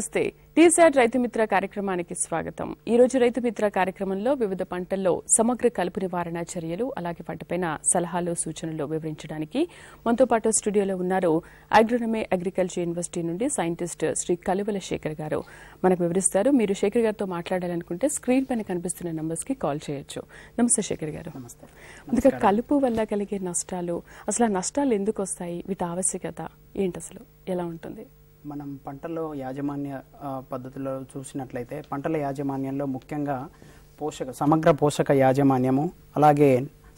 నమస్తే టీసాట్ రైతుమిత్ర కార్యక్రమానికి స్వాగతం ఈ రోజు రైతుమిత్ర కార్యక్రమంలో వివిధ పంటల్లో సమగ్ర కలుపు నివారణ చర్యలు అలాగే పంటపైన సలహాలు సూచనలు వివరించడానికి మనతో పాటు స్టూడియోలో ఉన్నారు అగ్రోనమీ అగ్రికల్చర్ యూనివర్సిటీ నుండి సైంటిస్ట్ శ్రీ కలువల శేఖర్ గారు మనకు వివరిస్తారు మీరు శేఖర్ గారితో మాట్లాడాలనుకుంటే స్క్రీన్ పైన కనిపిస్తున్న నంబర్స్ కి కాల్ చేయొచ్చు నమస్తే శేఖర్ గారు ముందుగా కలుపు వల్ల కలిగే నష్టాలు అసలు ఆ నష్టాలు ఎందుకు వస్తాయి వీటి ఆవశ్యకత ఏంటి అసలు ఎలా ఉంటుంది మనం పంటలో యాజమాన్య పద్ధతిలో చూసినట్లయితే పంటల యాజమాన్యంలో ముఖ్యంగా పోషక సమగ్ర పోషక యాజమాన్యము అలాగే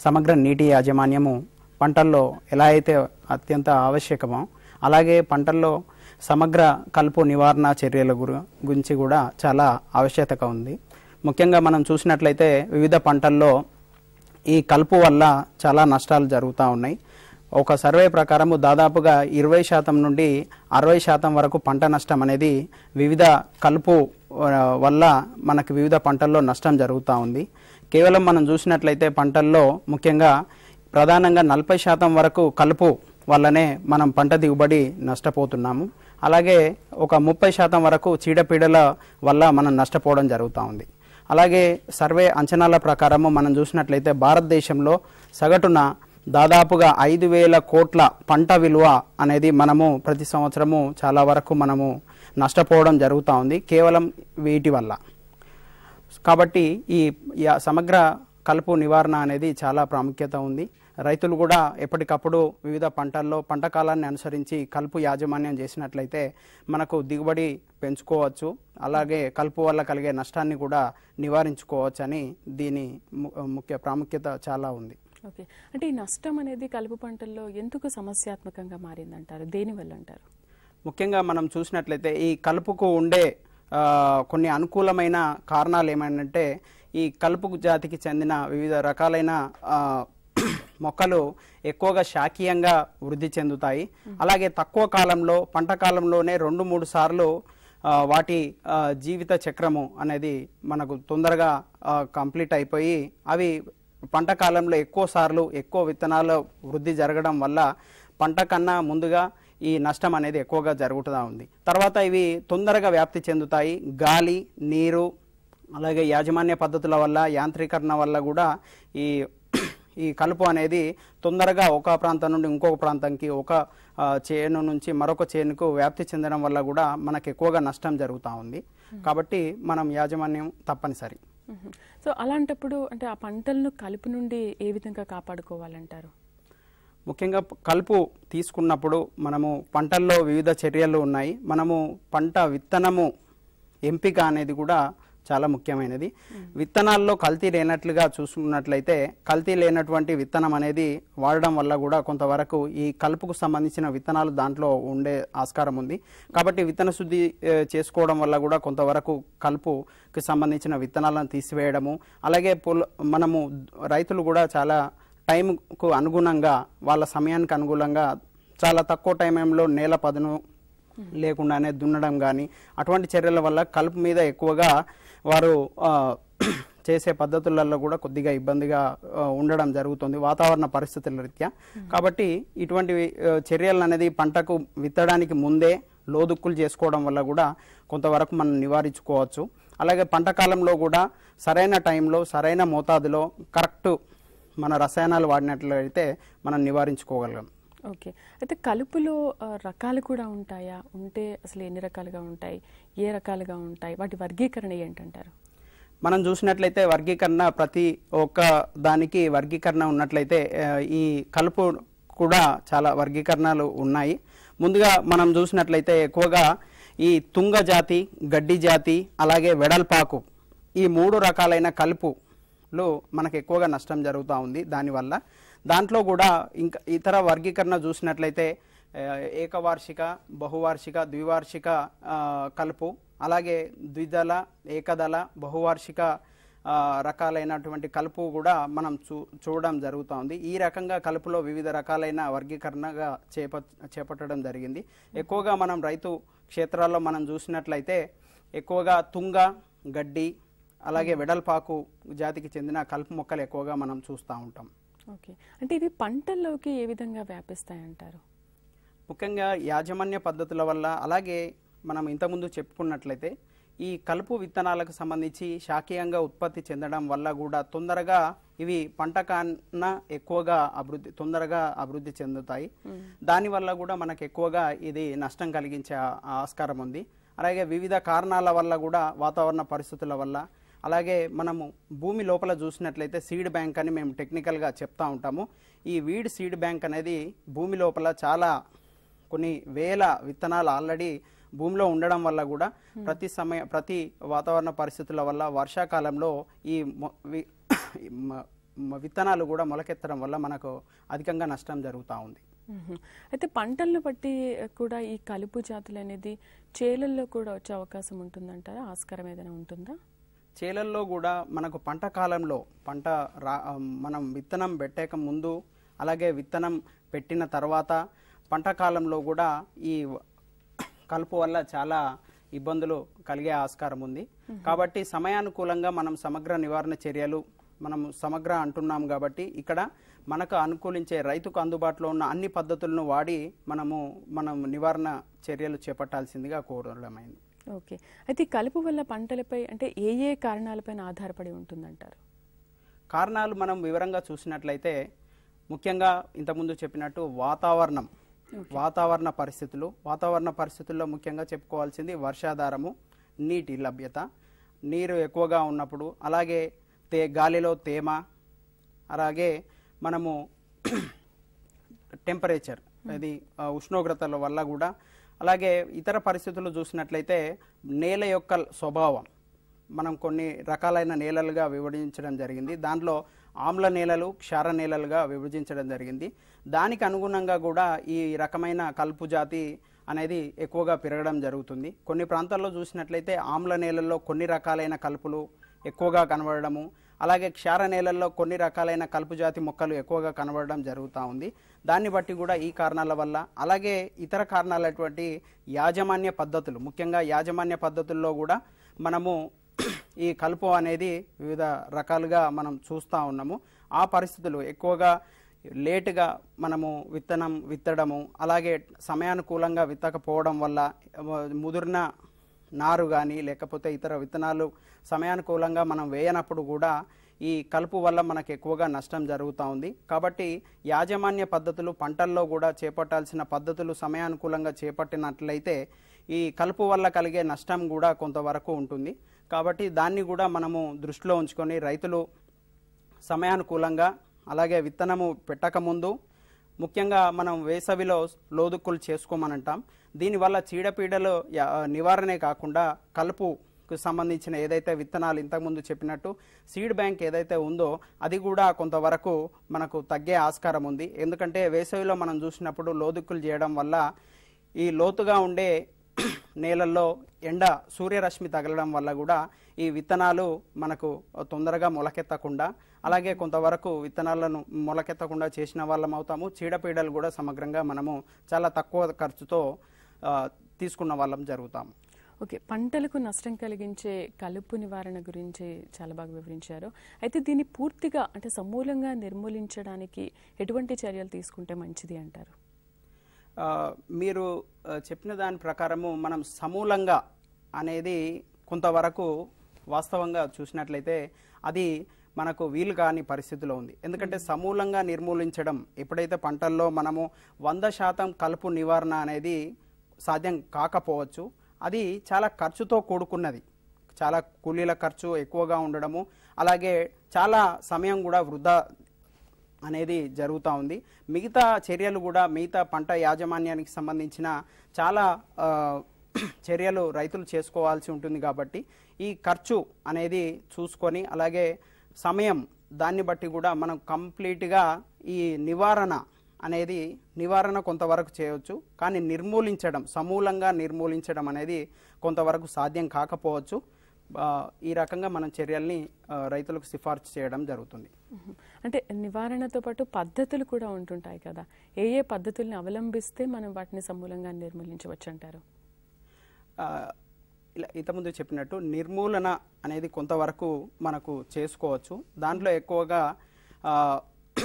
సమగ్ర నీటి యాజమాన్యము పంటల్లో ఎలా అయితే అత్యంత ఆవశ్యకమో అలాగే పంటల్లో సమగ్ర కలుపు నివారణ చర్యల గురించి కూడా చాలా ఆవశ్యకత ఉంది ముఖ్యంగా మనం చూసినట్లయితే వివిధ పంటల్లో ఈ కలుపు వల్ల చాలా నష్టాలు జరుగుతూ ఉన్నాయి ఒక సర్వే ప్రకారము దాదాపుగా ఇరవై శాతం నుండి అరవై శాతం వరకు పంట నష్టం అనేది వివిధ కలుపు వల్ల మనకు వివిధ పంటల్లో నష్టం జరుగుతూ ఉంది కేవలం మనం చూసినట్లయితే పంటల్లో ముఖ్యంగా ప్రధానంగా నలభై శాతం వరకు కలుపు వల్లనే మనం పంట దిగుబడి నష్టపోతున్నాము అలాగే ఒక ముప్పై శాతం వరకు చీడపీడల వల్ల మనం నష్టపోవడం జరుగుతూ ఉంది అలాగే సర్వే అంచనాల ప్రకారము మనం చూసినట్లయితే భారతదేశంలో సగటున దాదాపుగా ఐదు వేల కోట్ల పంట విలువ అనేది మనము ప్రతి సంవత్సరము చాలా వరకు మనము నష్టపోవడం జరుగుతూ ఉంది కేవలం వీటి వల్ల కాబట్టి ఈ సమగ్ర కలుపు నివారణ అనేది చాలా ప్రాముఖ్యత ఉంది రైతులు కూడా ఎప్పటికప్పుడు వివిధ పంటల్లో పంట కాలాన్ని అనుసరించి కలుపు యాజమాన్యం చేసినట్లయితే మనకు దిగుబడి పెంచుకోవచ్చు అలాగే కలుపు వల్ల కలిగే నష్టాన్ని కూడా నివారించుకోవచ్చు అని దీని ముఖ్య ప్రాముఖ్యత చాలా ఉంది ఓకే అంటే ఈ నష్టం అనేది కలుపు పంటల్లో ఎందుకు సమస్యాత్మకంగా మారిందంటారు దేనివల్ల అంటారు ముఖ్యంగా మనం చూసినట్లయితే ఈ కలుపుకు ఉండే కొన్ని అనుకూలమైన కారణాలు ఏమైనంటే ఈ కలుపు జాతికి చెందిన వివిధ రకాలైన మొక్కలు ఎక్కువగా శాఖీయంగా వృద్ధి చెందుతాయి అలాగే తక్కువ కాలంలో పంట కాలంలోనే రెండు మూడు సార్లు వాటి జీవిత చక్రము అనేది మనకు తొందరగా కంప్లీట్ అయిపోయి అవి పంట కాలంలో ఎక్కువ సార్లు ఎక్కువ విత్తనాల వృద్ధి జరగడం వల్ల పంట కన్నా ముందుగా ఈ నష్టం అనేది ఎక్కువగా జరుగుతూ ఉంది తర్వాత ఇవి తొందరగా వ్యాప్తి చెందుతాయి గాలి నీరు అలాగే యాజమాన్య పద్ధతుల వల్ల యాంత్రీకరణ వల్ల కూడా ఈ ఈ కలుపు అనేది తొందరగా ఒక ప్రాంతం నుండి ఇంకొక ప్రాంతంకి ఒక చేను నుంచి మరొక చేనుకు వ్యాప్తి చెందడం వల్ల కూడా మనకు ఎక్కువగా నష్టం జరుగుతూ ఉంది కాబట్టి మనం యాజమాన్యం తప్పనిసరి సో అలాంటప్పుడు అంటే ఆ పంటలను కలుపు నుండి ఏ విధంగా కాపాడుకోవాలంటారు ముఖ్యంగా కలుపు తీసుకున్నప్పుడు మనము పంటల్లో వివిధ చర్యలు ఉన్నాయి మనము పంట విత్తనము ఎంపిక అనేది కూడా చాలా ముఖ్యమైనది విత్తనాల్లో కల్తీ లేనట్లుగా చూసుకున్నట్లయితే కల్తీ లేనటువంటి విత్తనం అనేది వాడడం వల్ల కూడా కొంతవరకు ఈ కలుపుకు సంబంధించిన విత్తనాలు దాంట్లో ఉండే ఆస్కారం ఉంది కాబట్టి విత్తన శుద్ధి చేసుకోవడం వల్ల కూడా కొంతవరకు కలుపుకి సంబంధించిన విత్తనాలను తీసివేయడము అలాగే మనము రైతులు కూడా చాలా టైంకు అనుగుణంగా వాళ్ళ సమయానికి అనుగుణంగా చాలా తక్కువ టైంలో నేల పదును లేకుండానే దున్నడం కానీ అటువంటి చర్యల వల్ల కలుపు మీద ఎక్కువగా వారు చేసే పద్ధతులలో కూడా కొద్దిగా ఇబ్బందిగా ఉండడం జరుగుతుంది వాతావరణ పరిస్థితుల రీత్యా కాబట్టి ఇటువంటి చర్యలు అనేది పంటకు విత్తడానికి ముందే లోదుక్కులు చేసుకోవడం వల్ల కూడా కొంతవరకు మనం నివారించుకోవచ్చు అలాగే పంట కాలంలో కూడా సరైన టైంలో సరైన మోతాదులో కరెక్ట్ మన రసాయనాలు వాడినట్లయితే మనం నివారించుకోగలం ఓకే అయితే కలుపులో రకాలు కూడా ఉంటాయా ఉంటే అసలు ఎన్ని రకాలుగా ఉంటాయి ఏ రకాలుగా ఉంటాయి వాటి వర్గీకరణ ఏంటంటారు మనం చూసినట్లయితే వర్గీకరణ ప్రతి ఒక్క దానికి వర్గీకరణ ఉన్నట్లయితే ఈ కలుపు కూడా చాలా వర్గీకరణలు ఉన్నాయి ముందుగా మనం చూసినట్లయితే ఎక్కువగా ఈ తుంగ జాతి గడ్డి జాతి అలాగే వెడల్పాకు ఈ మూడు రకాలైన కలుపులో మనకు ఎక్కువగా నష్టం జరుగుతూ ఉంది దానివల్ల దాంట్లో కూడా ఇంకా ఇతర వర్గీకరణ చూసినట్లయితే ఏకవార్షిక బహువార్షిక ద్వివార్షిక కలుపు అలాగే ద్విదళ ఏకదళ బహువార్షిక రకాలైనటువంటి కలుపు కూడా మనం చూ చూడడం జరుగుతూ ఉంది ఈ రకంగా కలుపులో వివిధ రకాలైన వర్గీకరణగా చేప చేపట్టడం జరిగింది ఎక్కువగా మనం రైతు క్షేత్రాల్లో మనం చూసినట్లయితే ఎక్కువగా తుంగ గడ్డి అలాగే వెడల్పాకు జాతికి చెందిన కలుపు మొక్కలు ఎక్కువగా మనం చూస్తూ ఉంటాం ఓకే అంటే ఇవి పంటల్లోకి ఏ విధంగా వ్యాపిస్తాయంటారు ముఖ్యంగా యాజమాన్య పద్ధతుల వల్ల అలాగే మనం ఇంతకుముందు చెప్పుకున్నట్లయితే ఈ కలుపు విత్తనాలకు సంబంధించి శాఖీయంగా ఉత్పత్తి చెందడం వల్ల కూడా తొందరగా ఇవి పంట కన్నా ఎక్కువగా అభివృద్ధి తొందరగా అభివృద్ధి చెందుతాయి దానివల్ల కూడా మనకు ఎక్కువగా ఇది నష్టం కలిగించే ఆస్కారం ఉంది అలాగే వివిధ కారణాల వల్ల కూడా వాతావరణ పరిస్థితుల వల్ల అలాగే మనము భూమి లోపల చూసినట్లయితే సీడ్ బ్యాంక్ అని మేము టెక్నికల్గా చెప్తా ఉంటాము ఈ వీడ్ సీడ్ బ్యాంక్ అనేది భూమి లోపల చాలా కొన్ని వేల విత్తనాలు ఆల్రెడీ భూమిలో ఉండడం వల్ల కూడా ప్రతి సమయ ప్రతి వాతావరణ పరిస్థితుల వల్ల వర్షాకాలంలో ఈ విత్తనాలు కూడా మొలకెత్తడం వల్ల మనకు అధికంగా నష్టం జరుగుతూ ఉంది అయితే పంటలను బట్టి కూడా ఈ కలుపు జాతులు అనేది చేలల్లో కూడా వచ్చే అవకాశం ఉంటుందంటారా ఆస్కారం ఏదైనా ఉంటుందా చేలల్లో కూడా మనకు పంట కాలంలో పంట రా మనం విత్తనం పెట్టక ముందు అలాగే విత్తనం పెట్టిన తర్వాత పంట కాలంలో కూడా ఈ కలుపు వల్ల చాలా ఇబ్బందులు కలిగే ఆస్కారం ఉంది కాబట్టి సమయానుకూలంగా మనం సమగ్ర నివారణ చర్యలు మనం సమగ్ర అంటున్నాం కాబట్టి ఇక్కడ మనకు అనుకూలించే రైతుకు అందుబాటులో ఉన్న అన్ని పద్ధతులను వాడి మనము మనం నివారణ చర్యలు చేపట్టాల్సిందిగా కోరడమైంది ఓకే అయితే కలుపు వల్ల పంటలపై అంటే ఏ ఏ కారణాలపైన ఆధారపడి ఉంటుందంటారు కారణాలు మనం వివరంగా చూసినట్లయితే ముఖ్యంగా ఇంతకుముందు చెప్పినట్టు వాతావరణం వాతావరణ పరిస్థితులు వాతావరణ పరిస్థితుల్లో ముఖ్యంగా చెప్పుకోవాల్సింది వర్షాధారము నీటి లభ్యత నీరు ఎక్కువగా ఉన్నప్పుడు అలాగే తే గాలిలో తేమ అలాగే మనము టెంపరేచర్ అది ఉష్ణోగ్రతల వల్ల కూడా అలాగే ఇతర పరిస్థితులు చూసినట్లయితే నేల యొక్క స్వభావం మనం కొన్ని రకాలైన నేలలుగా విభజించడం జరిగింది దాంట్లో ఆమ్ల నేలలు క్షార నేలలుగా విభజించడం జరిగింది దానికి అనుగుణంగా కూడా ఈ రకమైన కలుపు జాతి అనేది ఎక్కువగా పెరగడం జరుగుతుంది కొన్ని ప్రాంతాల్లో చూసినట్లయితే ఆమ్ల నేలల్లో కొన్ని రకాలైన కలుపులు ఎక్కువగా కనబడము అలాగే క్షార నేలల్లో కొన్ని రకాలైన కలుపు జాతి మొక్కలు ఎక్కువగా కనబడడం జరుగుతూ ఉంది దాన్ని బట్టి కూడా ఈ కారణాల వల్ల అలాగే ఇతర కారణాలటువంటి యాజమాన్య పద్ధతులు ముఖ్యంగా యాజమాన్య పద్ధతుల్లో కూడా మనము ఈ కలుపు అనేది వివిధ రకాలుగా మనం చూస్తూ ఉన్నాము ఆ పరిస్థితులు ఎక్కువగా లేటుగా మనము విత్తనం విత్తడము అలాగే సమయానుకూలంగా విత్తకపోవడం వల్ల ముదిరిన నారు కానీ లేకపోతే ఇతర విత్తనాలు సమయానుకూలంగా మనం వేయనప్పుడు కూడా ఈ కలుపు వల్ల మనకు ఎక్కువగా నష్టం జరుగుతూ ఉంది కాబట్టి యాజమాన్య పద్ధతులు పంటల్లో కూడా చేపట్టాల్సిన పద్ధతులు సమయానుకూలంగా చేపట్టినట్లయితే ఈ కలుపు వల్ల కలిగే నష్టం కూడా కొంతవరకు ఉంటుంది కాబట్టి దాన్ని కూడా మనము దృష్టిలో ఉంచుకొని రైతులు సమయానుకూలంగా అలాగే విత్తనము పెట్టకముందు ముఖ్యంగా మనం వేసవిలో లోదుక్కులు చేసుకోమనంటాం దీనివల్ల చీడపీడలు నివారణే కాకుండా కలుపు సంబంధించిన ఏదైతే విత్తనాలు ఇంతకుముందు చెప్పినట్టు సీడ్ బ్యాంక్ ఏదైతే ఉందో అది కూడా కొంతవరకు మనకు తగ్గే ఆస్కారం ఉంది ఎందుకంటే వేసవిలో మనం చూసినప్పుడు లోదుక్కులు చేయడం వల్ల ఈ లోతుగా ఉండే నేలల్లో ఎండ సూర్యరశ్మి తగలడం వల్ల కూడా ఈ విత్తనాలు మనకు తొందరగా మొలకెత్తకుండా అలాగే కొంతవరకు విత్తనాలను మొలకెత్తకుండా చేసిన వాళ్ళం అవుతాము చీడపీడలు కూడా సమగ్రంగా మనము చాలా తక్కువ ఖర్చుతో తీసుకున్న వాళ్ళం జరుగుతాం ఓకే పంటలకు నష్టం కలిగించే కలుపు నివారణ గురించి చాలా బాగా వివరించారు అయితే దీన్ని పూర్తిగా అంటే సమూలంగా నిర్మూలించడానికి ఎటువంటి చర్యలు తీసుకుంటే మంచిది అంటారు మీరు చెప్పిన దాని ప్రకారము మనం సమూలంగా అనేది కొంతవరకు వాస్తవంగా చూసినట్లయితే అది మనకు వీలు కాని పరిస్థితిలో ఉంది ఎందుకంటే సమూలంగా నిర్మూలించడం ఎప్పుడైతే పంటల్లో మనము వంద శాతం కలుపు నివారణ అనేది సాధ్యం కాకపోవచ్చు అది చాలా ఖర్చుతో కూడుకున్నది చాలా కూలీల ఖర్చు ఎక్కువగా ఉండడము అలాగే చాలా సమయం కూడా వృధా అనేది జరుగుతూ ఉంది మిగతా చర్యలు కూడా మిగతా పంట యాజమాన్యానికి సంబంధించిన చాలా చర్యలు రైతులు చేసుకోవాల్సి ఉంటుంది కాబట్టి ఈ ఖర్చు అనేది చూసుకొని అలాగే సమయం దాన్ని బట్టి కూడా మనం కంప్లీట్గా ఈ నివారణ అనేది నివారణ కొంతవరకు చేయవచ్చు కానీ నిర్మూలించడం సమూలంగా నిర్మూలించడం అనేది కొంతవరకు సాధ్యం కాకపోవచ్చు ఈ రకంగా మనం చర్యల్ని రైతులకు సిఫార్సు చేయడం జరుగుతుంది అంటే నివారణతో పాటు పద్ధతులు కూడా ఉంటుంటాయి కదా ఏ ఏ పద్ధతుల్ని అవలంబిస్తే మనం వాటిని సమూలంగా నిర్మూలించవచ్చు అంటారు ఇలా ఇంతకుముందు చెప్పినట్టు నిర్మూలన అనేది కొంతవరకు మనకు చేసుకోవచ్చు దాంట్లో ఎక్కువగా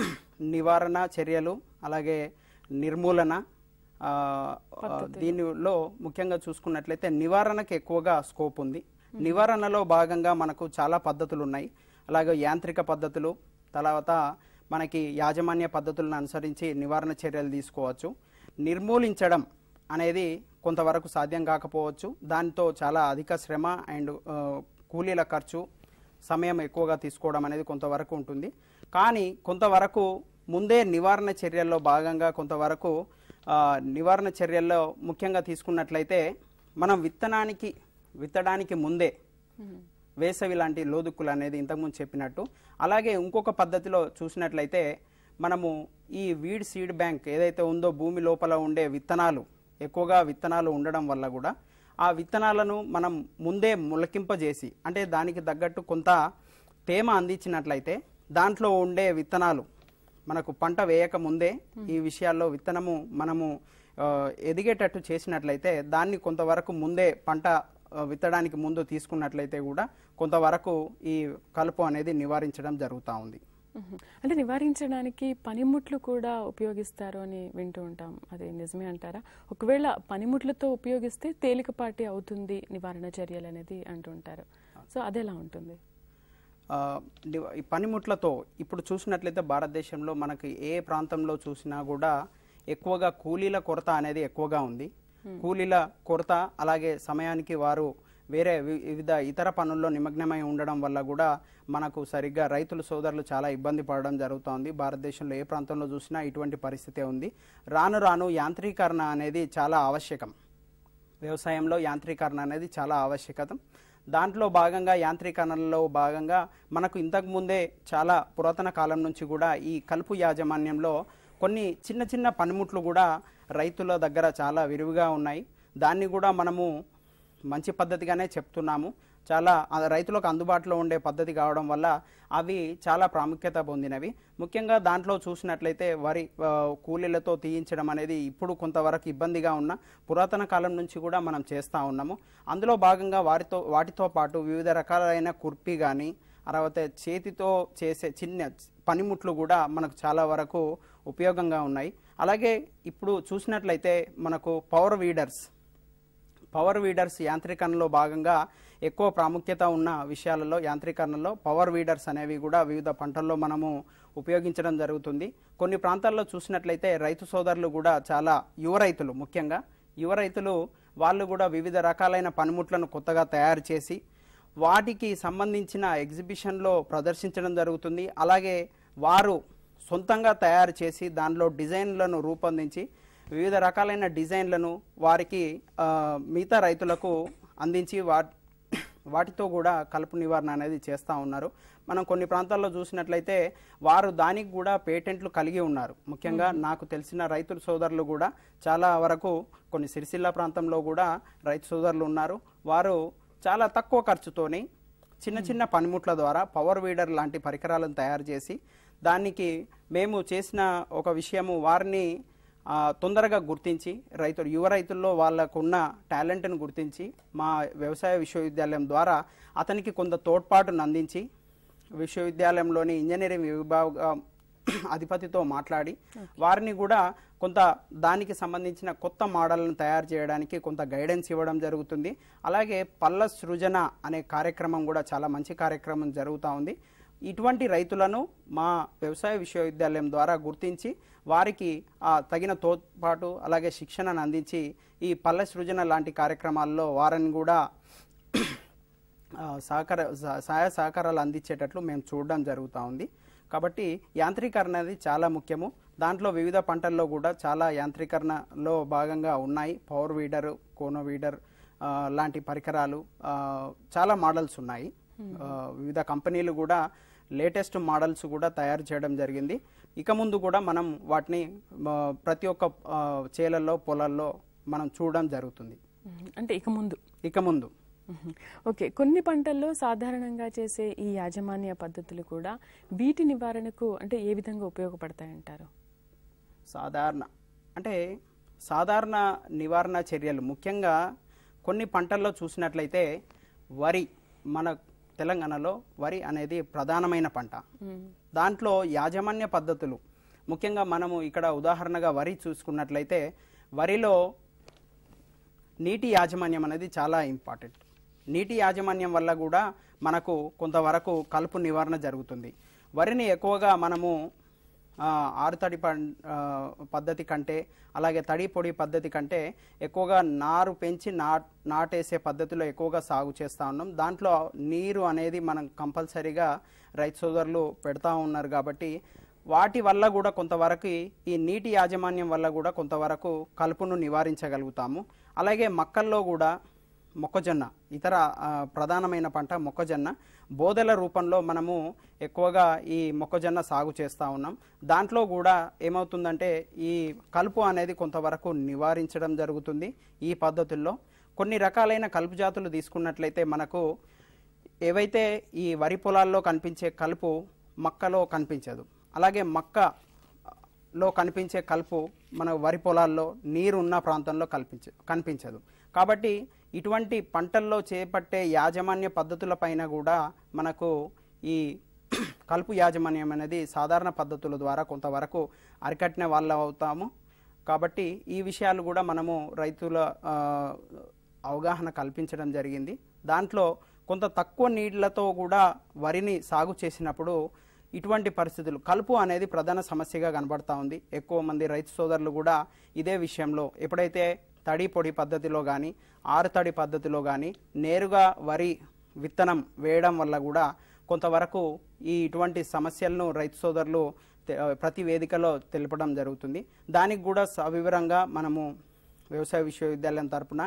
నివారణ చర్యలు అలాగే నిర్మూలన దీనిలో ముఖ్యంగా చూసుకున్నట్లయితే నివారణకు ఎక్కువగా స్కోప్ ఉంది నివారణలో భాగంగా మనకు చాలా పద్ధతులు ఉన్నాయి అలాగే యాంత్రిక పద్ధతులు తర్వాత మనకి యాజమాన్య పద్ధతులను అనుసరించి నివారణ చర్యలు తీసుకోవచ్చు నిర్మూలించడం అనేది కొంతవరకు సాధ్యం కాకపోవచ్చు దానితో చాలా అధిక శ్రమ అండ్ కూలీల ఖర్చు సమయం ఎక్కువగా తీసుకోవడం అనేది కొంతవరకు ఉంటుంది కానీ కొంతవరకు ముందే నివారణ చర్యల్లో భాగంగా కొంతవరకు నివారణ చర్యల్లో ముఖ్యంగా తీసుకున్నట్లయితే మనం విత్తనానికి విత్తడానికి ముందే వేసవి లాంటి లోదుక్కులు అనేది ఇంతకుముందు చెప్పినట్టు అలాగే ఇంకొక పద్ధతిలో చూసినట్లయితే మనము ఈ వీడ్ సీడ్ బ్యాంక్ ఏదైతే ఉందో భూమి లోపల ఉండే విత్తనాలు ఎక్కువగా విత్తనాలు ఉండడం వల్ల కూడా ఆ విత్తనాలను మనం ముందే మొలకింపజేసి అంటే దానికి తగ్గట్టు కొంత తేమ అందించినట్లయితే దాంట్లో ఉండే విత్తనాలు మనకు పంట వేయక ముందే ఈ విషయాల్లో విత్తనము మనము ఎదిగేటట్టు చేసినట్లయితే దాన్ని కొంతవరకు ముందే పంట విత్తడానికి ముందు తీసుకున్నట్లయితే కూడా కొంతవరకు ఈ కలుపు అనేది నివారించడం జరుగుతూ ఉంది అంటే నివారించడానికి పనిముట్లు కూడా ఉపయోగిస్తారు అని వింటూ ఉంటాం అది నిజమే అంటారా ఒకవేళ పనిముట్లతో ఉపయోగిస్తే తేలికపాటి అవుతుంది నివారణ చర్యలు అనేది అంటుంటారు సో అదేలా ఉంటుంది పనిముట్లతో ఇప్పుడు చూసినట్లయితే భారతదేశంలో మనకి ఏ ప్రాంతంలో చూసినా కూడా ఎక్కువగా కూలీల కొరత అనేది ఎక్కువగా ఉంది కూలీల కొరత అలాగే సమయానికి వారు వేరే వివిధ ఇతర పనుల్లో నిమగ్నమై ఉండడం వల్ల కూడా మనకు సరిగ్గా రైతులు సోదరులు చాలా ఇబ్బంది పడడం జరుగుతోంది భారతదేశంలో ఏ ప్రాంతంలో చూసినా ఇటువంటి పరిస్థితే ఉంది రాను రాను యాంత్రీకరణ అనేది చాలా ఆవశ్యకం వ్యవసాయంలో యాంత్రీకరణ అనేది చాలా ఆవశ్యకత దాంట్లో భాగంగా యాంత్రీకరణలో భాగంగా మనకు ఇంతకుముందే చాలా పురాతన కాలం నుంచి కూడా ఈ కలుపు యాజమాన్యంలో కొన్ని చిన్న చిన్న పనిముట్లు కూడా రైతుల దగ్గర చాలా విరివిగా ఉన్నాయి దాన్ని కూడా మనము మంచి పద్ధతిగానే చెప్తున్నాము చాలా రైతులకు అందుబాటులో ఉండే పద్ధతి కావడం వల్ల అవి చాలా ప్రాముఖ్యత పొందినవి ముఖ్యంగా దాంట్లో చూసినట్లయితే వరి కూలీలతో తీయించడం అనేది ఇప్పుడు కొంతవరకు ఇబ్బందిగా ఉన్న పురాతన కాలం నుంచి కూడా మనం చేస్తూ ఉన్నాము అందులో భాగంగా వారితో వాటితో పాటు వివిధ రకాలైన కుర్పి కానీ తర్వాత చేతితో చేసే చిన్న పనిముట్లు కూడా మనకు చాలా వరకు ఉపయోగంగా ఉన్నాయి అలాగే ఇప్పుడు చూసినట్లయితే మనకు పవర్ వీడర్స్ పవర్ వీడర్స్ యాంత్రీకరణలో భాగంగా ఎక్కువ ప్రాముఖ్యత ఉన్న విషయాలలో యాంత్రీకరణలో పవర్ వీడర్స్ అనేవి కూడా వివిధ పంటల్లో మనము ఉపయోగించడం జరుగుతుంది కొన్ని ప్రాంతాల్లో చూసినట్లయితే రైతు సోదరులు కూడా చాలా యువ రైతులు ముఖ్యంగా యువ రైతులు వాళ్ళు కూడా వివిధ రకాలైన పనిముట్లను కొత్తగా తయారు చేసి వాటికి సంబంధించిన ఎగ్జిబిషన్లో ప్రదర్శించడం జరుగుతుంది అలాగే వారు సొంతంగా తయారు చేసి దానిలో డిజైన్లను రూపొందించి వివిధ రకాలైన డిజైన్లను వారికి మిగతా రైతులకు అందించి వా వాటితో కూడా కలుపు నివారణ అనేది చేస్తూ ఉన్నారు మనం కొన్ని ప్రాంతాల్లో చూసినట్లయితే వారు దానికి కూడా పేటెంట్లు కలిగి ఉన్నారు ముఖ్యంగా నాకు తెలిసిన రైతుల సోదరులు కూడా చాలా వరకు కొన్ని సిరిసిల్ల ప్రాంతంలో కూడా రైతు సోదరులు ఉన్నారు వారు చాలా తక్కువ ఖర్చుతోని చిన్న చిన్న పనిముట్ల ద్వారా పవర్ వీడర్ లాంటి పరికరాలను తయారు చేసి దానికి మేము చేసిన ఒక విషయము వారిని తొందరగా గుర్తించి రైతులు యువ రైతుల్లో వాళ్ళకున్న టాలెంట్ను గుర్తించి మా వ్యవసాయ విశ్వవిద్యాలయం ద్వారా అతనికి కొంత తోడ్పాటును అందించి విశ్వవిద్యాలయంలోని ఇంజనీరింగ్ విభాగ అధిపతితో మాట్లాడి వారిని కూడా కొంత దానికి సంబంధించిన కొత్త మోడల్ను తయారు చేయడానికి కొంత గైడెన్స్ ఇవ్వడం జరుగుతుంది అలాగే పల్ల సృజన అనే కార్యక్రమం కూడా చాలా మంచి కార్యక్రమం జరుగుతూ ఉంది ఇటువంటి రైతులను మా వ్యవసాయ విశ్వవిద్యాలయం ద్వారా గుర్తించి వారికి తగిన తోడ్పాటు అలాగే శిక్షణను అందించి ఈ పల్లె సృజన లాంటి కార్యక్రమాల్లో వారిని కూడా సహకార సహాయ సహకారాలు అందించేటట్లు మేము చూడడం జరుగుతూ ఉంది కాబట్టి యాంత్రీకరణ అనేది చాలా ముఖ్యము దాంట్లో వివిధ పంటల్లో కూడా చాలా యాంత్రీకరణలో భాగంగా ఉన్నాయి పవర్ వీడర్ కోనో వీడర్ లాంటి పరికరాలు చాలా మోడల్స్ ఉన్నాయి వివిధ కంపెనీలు కూడా లేటెస్ట్ మోడల్స్ కూడా తయారు చేయడం జరిగింది ఇక ముందు కూడా మనం వాటిని ప్రతి ఒక్క చేలల్లో పొలాల్లో మనం చూడడం జరుగుతుంది అంటే ఇక ముందు ఇక ముందు ఓకే కొన్ని పంటల్లో సాధారణంగా చేసే ఈ యాజమాన్య పద్ధతులు కూడా వీటి నివారణకు అంటే ఏ విధంగా ఉపయోగపడతాయంటారు సాధారణ అంటే సాధారణ నివారణ చర్యలు ముఖ్యంగా కొన్ని పంటల్లో చూసినట్లయితే వరి మన తెలంగాణలో వరి అనేది ప్రధానమైన పంట దాంట్లో యాజమాన్య పద్ధతులు ముఖ్యంగా మనము ఇక్కడ ఉదాహరణగా వరి చూసుకున్నట్లయితే వరిలో నీటి యాజమాన్యం అనేది చాలా ఇంపార్టెంట్ నీటి యాజమాన్యం వల్ల కూడా మనకు కొంతవరకు కలుపు నివారణ జరుగుతుంది వరిని ఎక్కువగా మనము ఆరు తడి పద్ధతి కంటే అలాగే తడి పొడి పద్ధతి కంటే ఎక్కువగా నారు పెంచి నా నాటేసే పద్ధతిలో ఎక్కువగా సాగు చేస్తూ ఉన్నాం దాంట్లో నీరు అనేది మనం కంపల్సరీగా రైతు సోదరులు పెడతా ఉన్నారు కాబట్టి వాటి వల్ల కూడా కొంతవరకు ఈ నీటి యాజమాన్యం వల్ల కూడా కొంతవరకు కలుపును నివారించగలుగుతాము అలాగే మక్కల్లో కూడా మొక్కజొన్న ఇతర ప్రధానమైన పంట మొక్కజొన్న బోధల రూపంలో మనము ఎక్కువగా ఈ మొక్కజొన్న సాగు చేస్తూ ఉన్నాం దాంట్లో కూడా ఏమవుతుందంటే ఈ కలుపు అనేది కొంతవరకు నివారించడం జరుగుతుంది ఈ పద్ధతుల్లో కొన్ని రకాలైన కలుపు జాతులు తీసుకున్నట్లయితే మనకు ఏవైతే ఈ వరి పొలాల్లో కనిపించే కలుపు మక్కలో కనిపించదు అలాగే మక్కలో లో కనిపించే కలుపు మన వరి పొలాల్లో నీరు ఉన్న ప్రాంతంలో కల్పించ కనిపించదు కాబట్టి ఇటువంటి పంటల్లో చేపట్టే యాజమాన్య పద్ధతులపైన కూడా మనకు ఈ కలుపు యాజమాన్యం అనేది సాధారణ పద్ధతుల ద్వారా కొంతవరకు అరికట్టిన వాళ్ళు అవుతాము కాబట్టి ఈ విషయాలు కూడా మనము రైతుల అవగాహన కల్పించడం జరిగింది దాంట్లో కొంత తక్కువ నీళ్లతో కూడా వరిని సాగు చేసినప్పుడు ఇటువంటి పరిస్థితులు కలుపు అనేది ప్రధాన సమస్యగా కనబడతా ఉంది ఎక్కువ మంది రైతు సోదరులు కూడా ఇదే విషయంలో ఎప్పుడైతే తడి పొడి పద్ధతిలో కానీ ఆరుతడి పద్ధతిలో కానీ నేరుగా వరి విత్తనం వేయడం వల్ల కూడా కొంతవరకు ఈ ఇటువంటి సమస్యలను రైతు సోదరులు ప్రతి వేదికలో తెలపడం జరుగుతుంది దానికి కూడా సవివరంగా మనము వ్యవసాయ విశ్వవిద్యాలయం తరపున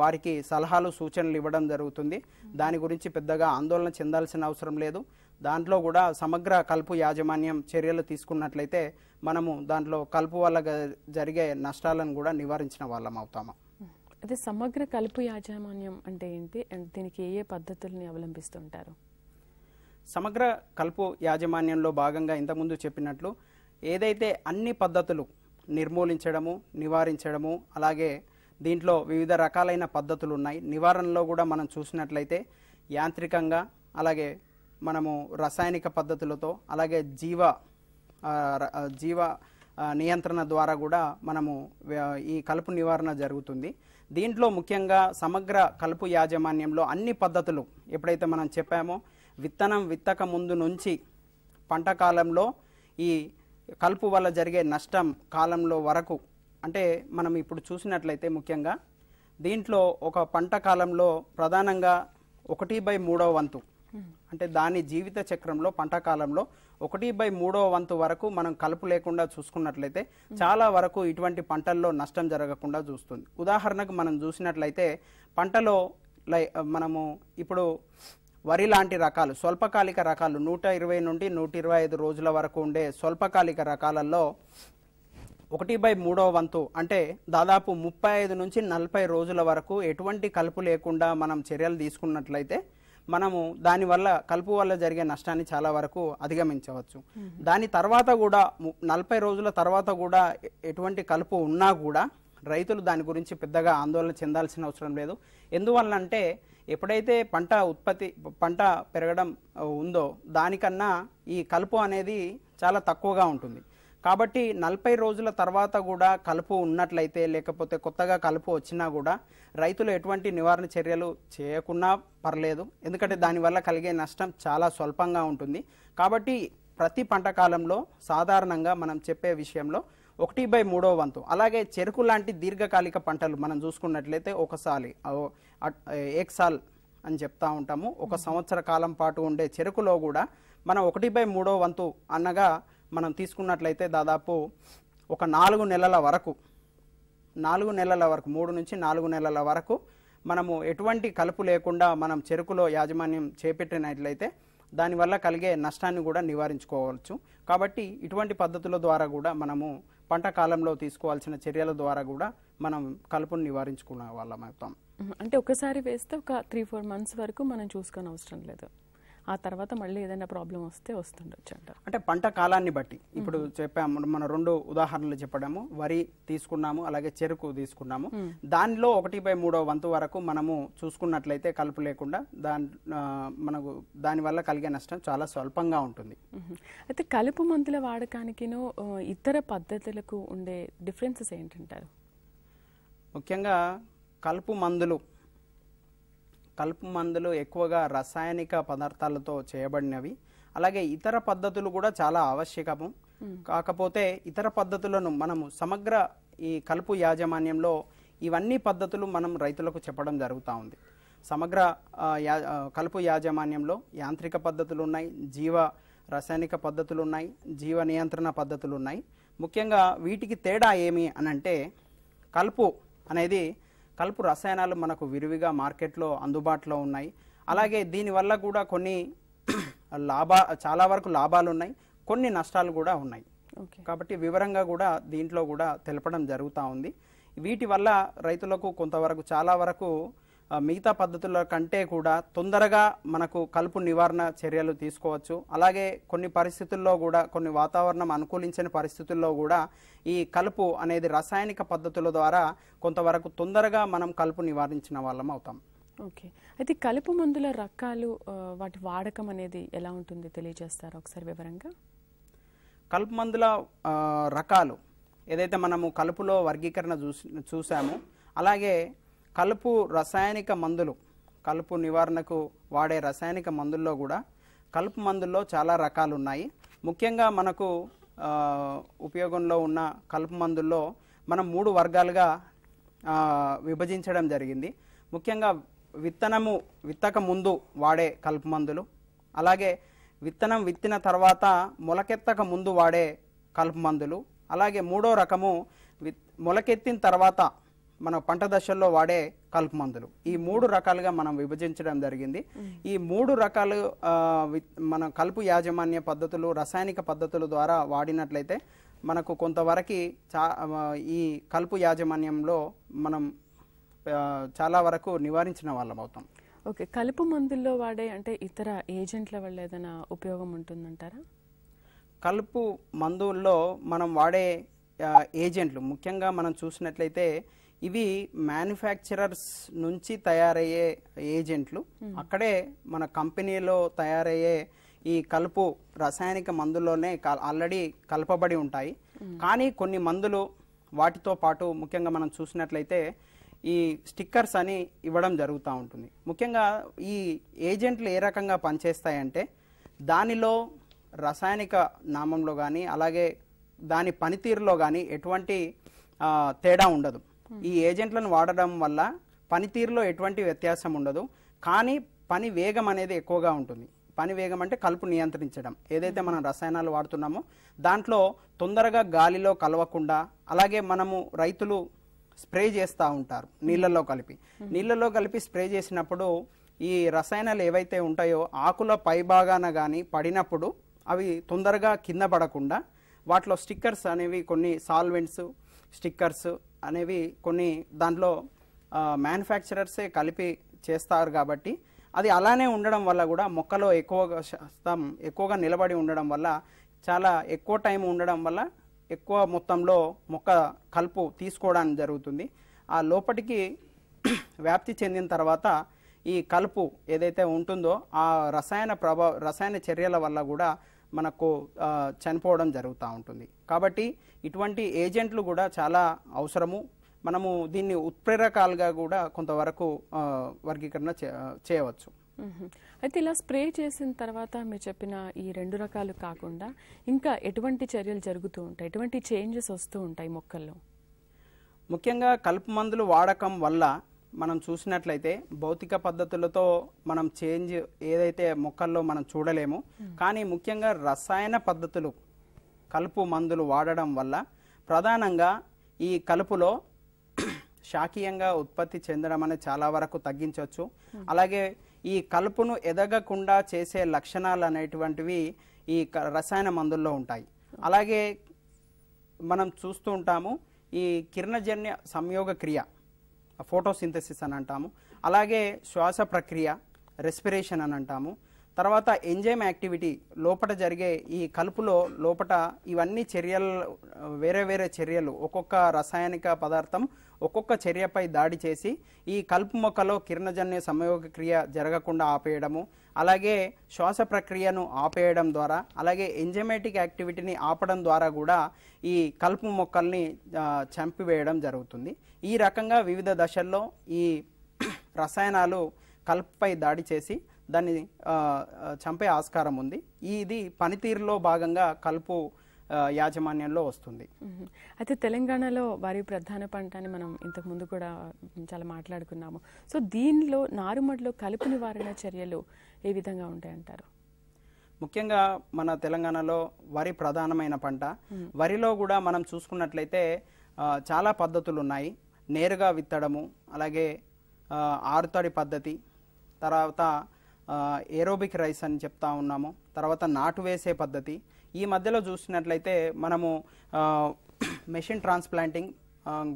వారికి సలహాలు సూచనలు ఇవ్వడం జరుగుతుంది దాని గురించి పెద్దగా ఆందోళన చెందాల్సిన అవసరం లేదు దాంట్లో కూడా సమగ్ర కలుపు యాజమాన్యం చర్యలు తీసుకున్నట్లయితే మనము దాంట్లో కలుపు వల్ల జరిగే నష్టాలను కూడా నివారించిన వాళ్ళం అవుతాము అదే సమగ్ర కలుపు యాజమాన్యం అంటే ఏంటి అండ్ దీనికి ఏ ఏ పద్ధతుల్ని అవలంబిస్తుంటారు సమగ్ర కలుపు యాజమాన్యంలో భాగంగా ఇంతకుముందు చెప్పినట్లు ఏదైతే అన్ని పద్ధతులు నిర్మూలించడము నివారించడము అలాగే దీంట్లో వివిధ రకాలైన పద్ధతులు ఉన్నాయి నివారణలో కూడా మనం చూసినట్లయితే యాంత్రికంగా అలాగే మనము రసాయనిక పద్ధతులతో అలాగే జీవ జీవ నియంత్రణ ద్వారా కూడా మనము ఈ కలుపు నివారణ జరుగుతుంది దీంట్లో ముఖ్యంగా సమగ్ర కలుపు యాజమాన్యంలో అన్ని పద్ధతులు ఎప్పుడైతే మనం చెప్పామో విత్తనం విత్తక ముందు నుంచి పంట కాలంలో ఈ కలుపు వల్ల జరిగే నష్టం కాలంలో వరకు అంటే మనం ఇప్పుడు చూసినట్లయితే ముఖ్యంగా దీంట్లో ఒక పంట కాలంలో ప్రధానంగా ఒకటి బై మూడవ వంతు అంటే దాని జీవిత చక్రంలో పంట కాలంలో ఒకటి బై మూడో వంతు వరకు మనం కలుపు లేకుండా చూసుకున్నట్లయితే చాలా వరకు ఇటువంటి పంటల్లో నష్టం జరగకుండా చూస్తుంది ఉదాహరణకు మనం చూసినట్లయితే పంటలో మనము ఇప్పుడు వరి లాంటి రకాలు స్వల్పకాలిక రకాలు నూట ఇరవై నుండి నూట ఇరవై ఐదు రోజుల వరకు ఉండే స్వల్పకాలిక రకాలలో ఒకటి బై మూడో వంతు అంటే దాదాపు ముప్పై ఐదు నుంచి నలభై రోజుల వరకు ఎటువంటి కలుపు లేకుండా మనం చర్యలు తీసుకున్నట్లయితే మనము దానివల్ల కలుపు వల్ల జరిగే నష్టాన్ని చాలా వరకు అధిగమించవచ్చు దాని తర్వాత కూడా నలభై రోజుల తర్వాత కూడా ఎటువంటి కలుపు ఉన్నా కూడా రైతులు దాని గురించి పెద్దగా ఆందోళన చెందాల్సిన అవసరం లేదు ఎందువల్లంటే ఎప్పుడైతే పంట ఉత్పత్తి పంట పెరగడం ఉందో దానికన్నా ఈ కలుపు అనేది చాలా తక్కువగా ఉంటుంది కాబట్టి నలభై రోజుల తర్వాత కూడా కలుపు ఉన్నట్లయితే లేకపోతే కొత్తగా కలుపు వచ్చినా కూడా రైతులు ఎటువంటి నివారణ చర్యలు చేయకున్నా పర్లేదు ఎందుకంటే దానివల్ల కలిగే నష్టం చాలా స్వల్పంగా ఉంటుంది కాబట్టి ప్రతి పంట కాలంలో సాధారణంగా మనం చెప్పే విషయంలో ఒకటి బై మూడో వంతు అలాగే చెరుకు లాంటి దీర్ఘకాలిక పంటలు మనం చూసుకున్నట్లయితే ఒకసారి ఏక్ సాల్ అని చెప్తా ఉంటాము ఒక సంవత్సర కాలం పాటు ఉండే చెరుకులో కూడా మనం ఒకటి బై మూడో వంతు అనగా మనం తీసుకున్నట్లయితే దాదాపు ఒక నాలుగు నెలల వరకు నాలుగు నెలల వరకు మూడు నుంచి నాలుగు నెలల వరకు మనము ఎటువంటి కలుపు లేకుండా మనం చెరుకులో యాజమాన్యం చేపెట్టినట్లయితే దానివల్ల కలిగే నష్టాన్ని కూడా నివారించుకోవచ్చు కాబట్టి ఇటువంటి పద్ధతుల ద్వారా కూడా మనము పంట కాలంలో తీసుకోవాల్సిన చర్యల ద్వారా కూడా మనం కలుపును నివారించుకునే వాళ్ళం అవుతాం అంటే ఒకసారి వేస్తే ఒక త్రీ ఫోర్ మంత్స్ వరకు మనం చూసుకొని అవసరం లేదు ఆ తర్వాత మళ్ళీ ఏదైనా ప్రాబ్లం వస్తే వస్తుండొచ్చు అంట అంటే పంట కాలాన్ని బట్టి ఇప్పుడు చెప్పాము మనం రెండు ఉదాహరణలు చెప్పడము వరి తీసుకున్నాము అలాగే చెరుకు తీసుకున్నాము దానిలో ఒకటి బై మూడో వంతు వరకు మనము చూసుకున్నట్లయితే కలుపు లేకుండా దాని మనకు దానివల్ల కలిగే నష్టం చాలా స్వల్పంగా ఉంటుంది అయితే కలుపు మందుల వాడకానికిను ఇతర పద్ధతులకు ఉండే డిఫరెన్సెస్ ఏంటంటారు ముఖ్యంగా కలుపు మందులు కలుపు మందులు ఎక్కువగా రసాయనిక పదార్థాలతో చేయబడినవి అలాగే ఇతర పద్ధతులు కూడా చాలా ఆవశ్యకము కాకపోతే ఇతర పద్ధతులను మనము సమగ్ర ఈ కలుపు యాజమాన్యంలో ఇవన్నీ పద్ధతులు మనం రైతులకు చెప్పడం జరుగుతూ ఉంది సమగ్ర కలుపు యాజమాన్యంలో యాంత్రిక పద్ధతులు ఉన్నాయి జీవ రసాయనిక పద్ధతులు ఉన్నాయి జీవ నియంత్రణ పద్ధతులు ఉన్నాయి ముఖ్యంగా వీటికి తేడా ఏమి అనంటే కలుపు అనేది కలుపు రసాయనాలు మనకు విరివిగా మార్కెట్లో అందుబాటులో ఉన్నాయి అలాగే దీనివల్ల కూడా కొన్ని లాభ చాలా వరకు లాభాలు ఉన్నాయి కొన్ని నష్టాలు కూడా ఉన్నాయి కాబట్టి వివరంగా కూడా దీంట్లో కూడా తెలపడం జరుగుతూ ఉంది వీటి వల్ల రైతులకు కొంతవరకు చాలా వరకు మిగతా పద్ధతుల కంటే కూడా తొందరగా మనకు కలుపు నివారణ చర్యలు తీసుకోవచ్చు అలాగే కొన్ని పరిస్థితుల్లో కూడా కొన్ని వాతావరణం అనుకూలించని పరిస్థితుల్లో కూడా ఈ కలుపు అనేది రసాయనిక పద్ధతుల ద్వారా కొంతవరకు తొందరగా మనం కలుపు నివారించిన వాళ్ళం అవుతాం ఓకే అయితే కలుపు మందుల రకాలు వాటి వాడకం అనేది ఎలా ఉంటుంది తెలియజేస్తారు ఒకసారి వివరంగా కలుపు మందుల రకాలు ఏదైతే మనము కలుపులో వర్గీకరణ చూసి చూసామో అలాగే కలుపు రసాయనిక మందులు కలుపు నివారణకు వాడే రసాయనిక మందుల్లో కూడా కలుపు మందుల్లో చాలా రకాలు ఉన్నాయి ముఖ్యంగా మనకు ఉపయోగంలో ఉన్న కలుపు మందుల్లో మనం మూడు వర్గాలుగా విభజించడం జరిగింది ముఖ్యంగా విత్తనము విత్తక ముందు వాడే కలుపు మందులు అలాగే విత్తనం విత్తిన తర్వాత మొలకెత్తక ముందు వాడే కలుపు మందులు అలాగే మూడో రకము విత్ మొలకెత్తిన తర్వాత మన పంట దశల్లో వాడే కలుపు మందులు ఈ మూడు రకాలుగా మనం విభజించడం జరిగింది ఈ మూడు రకాలు మన కలుపు యాజమాన్య పద్ధతులు రసాయనిక పద్ధతుల ద్వారా వాడినట్లయితే మనకు కొంతవరకు చా ఈ కలుపు యాజమాన్యంలో మనం చాలా వరకు నివారించిన వాళ్ళం అవుతాం ఓకే కలుపు మందుల్లో వాడే అంటే ఇతర ఏజెంట్ల వల్ల ఏదైనా ఉపయోగం ఉంటుందంటారా కలుపు మందుల్లో మనం వాడే ఏజెంట్లు ముఖ్యంగా మనం చూసినట్లయితే ఇవి మ్యానుఫ్యాక్చరర్స్ నుంచి తయారయ్యే ఏజెంట్లు hmm. అక్కడే మన కంపెనీలో తయారయ్యే ఈ కలుపు రసాయనిక మందుల్లోనే ఆల్రెడీ కలపబడి ఉంటాయి hmm. కానీ కొన్ని మందులు వాటితో పాటు ముఖ్యంగా మనం చూసినట్లయితే ఈ స్టిక్కర్స్ అని ఇవ్వడం జరుగుతూ ఉంటుంది ముఖ్యంగా ఈ ఏజెంట్లు ఏ రకంగా పనిచేస్తాయంటే దానిలో రసాయనిక నామంలో కానీ అలాగే దాని పనితీరులో కానీ ఎటువంటి తేడా ఉండదు ఈ ఏజెంట్లను వాడడం వల్ల పనితీరులో ఎటువంటి వ్యత్యాసం ఉండదు కానీ పని వేగం అనేది ఎక్కువగా ఉంటుంది పని వేగం అంటే కలుపు నియంత్రించడం ఏదైతే మనం రసాయనాలు వాడుతున్నామో దాంట్లో తొందరగా గాలిలో కలవకుండా అలాగే మనము రైతులు స్ప్రే చేస్తూ ఉంటారు నీళ్ళల్లో కలిపి నీళ్ళల్లో కలిపి స్ప్రే చేసినప్పుడు ఈ రసాయనాలు ఏవైతే ఉంటాయో ఆకుల పైభాగాన కానీ పడినప్పుడు అవి తొందరగా కింద పడకుండా వాటిలో స్టిక్కర్స్ అనేవి కొన్ని సాల్వెంట్స్ స్టిక్కర్స్ అనేవి కొన్ని దాంట్లో మ్యానుఫ్యాక్చరర్సే కలిపి చేస్తారు కాబట్టి అది అలానే ఉండడం వల్ల కూడా మొక్కలో ఎక్కువగా శాతం ఎక్కువగా నిలబడి ఉండడం వల్ల చాలా ఎక్కువ టైం ఉండడం వల్ల ఎక్కువ మొత్తంలో మొక్క కలుపు తీసుకోవడానికి జరుగుతుంది ఆ లోపటికి వ్యాప్తి చెందిన తర్వాత ఈ కలుపు ఏదైతే ఉంటుందో ఆ రసాయన ప్రభావ రసాయన చర్యల వల్ల కూడా మనకు చనిపోవడం జరుగుతూ ఉంటుంది కాబట్టి ఇటువంటి ఏజెంట్లు కూడా చాలా అవసరము మనము దీన్ని ఉత్ప్రేరకాలుగా కూడా కొంతవరకు వర్గీకరణ చేయవచ్చు అయితే ఇలా స్ప్రే చేసిన తర్వాత మీరు చెప్పిన ఈ రెండు రకాలు కాకుండా ఇంకా ఎటువంటి చర్యలు జరుగుతూ ఉంటాయి ఎటువంటి చేంజెస్ వస్తూ ఉంటాయి మొక్కల్లో ముఖ్యంగా కలుపు మందులు వాడకం వల్ల మనం చూసినట్లయితే భౌతిక పద్ధతులతో మనం చేంజ్ ఏదైతే మొక్కల్లో మనం చూడలేము hmm. కానీ ముఖ్యంగా రసాయన పద్ధతులు కలుపు మందులు వాడడం వల్ల ప్రధానంగా ఈ కలుపులో శాకీయంగా ఉత్పత్తి చెందడం అనేది చాలా వరకు తగ్గించవచ్చు hmm. అలాగే ఈ కలుపును ఎదగకుండా చేసే లక్షణాలు అనేటువంటివి ఈ రసాయన మందుల్లో ఉంటాయి hmm. అలాగే మనం చూస్తూ ఉంటాము ఈ కిరణజన్య సంయోగ క్రియ ఫోటోసింథసిస్ అని అంటాము అలాగే శ్వాస ప్రక్రియ రెస్పిరేషన్ అని అంటాము తర్వాత ఎంజైమ్ యాక్టివిటీ లోపల జరిగే ఈ కలుపులో లోపల ఇవన్నీ చర్యలు వేరే వేరే చర్యలు ఒక్కొక్క రసాయనిక పదార్థం ఒక్కొక్క చర్యపై దాడి చేసి ఈ కలుపు మొక్కలో కిరణజన్య సంయోగ క్రియ జరగకుండా ఆపేయడము అలాగే శ్వాస ప్రక్రియను ఆపేయడం ద్వారా అలాగే ఎంజమేటిక్ యాక్టివిటీని ఆపడం ద్వారా కూడా ఈ కలుపు మొక్కల్ని చంపివేయడం జరుగుతుంది ఈ రకంగా వివిధ దశల్లో ఈ రసాయనాలు కల్పపై దాడి చేసి దాన్ని చంపే ఆస్కారం ఉంది ఇది పనితీరులో భాగంగా కలుపు యాజమాన్యంలో వస్తుంది అయితే తెలంగాణలో వారి ప్రధాన పంట అని మనం ఇంతకు ముందు కూడా చాలా మాట్లాడుకున్నాము సో దీనిలో నారుమడిలో కలుపు నివారణ చర్యలు ఏ విధంగా ఉంటాయంటారు ముఖ్యంగా మన తెలంగాణలో వరి ప్రధానమైన పంట వరిలో కూడా మనం చూసుకున్నట్లయితే చాలా పద్ధతులు ఉన్నాయి నేరుగా విత్తడము అలాగే ఆరుతడి పద్ధతి తర్వాత ఏరోబిక్ రైస్ అని చెప్తా ఉన్నాము తర్వాత నాటు వేసే పద్ధతి ఈ మధ్యలో చూసినట్లయితే మనము మెషిన్ ట్రాన్స్ప్లాంటింగ్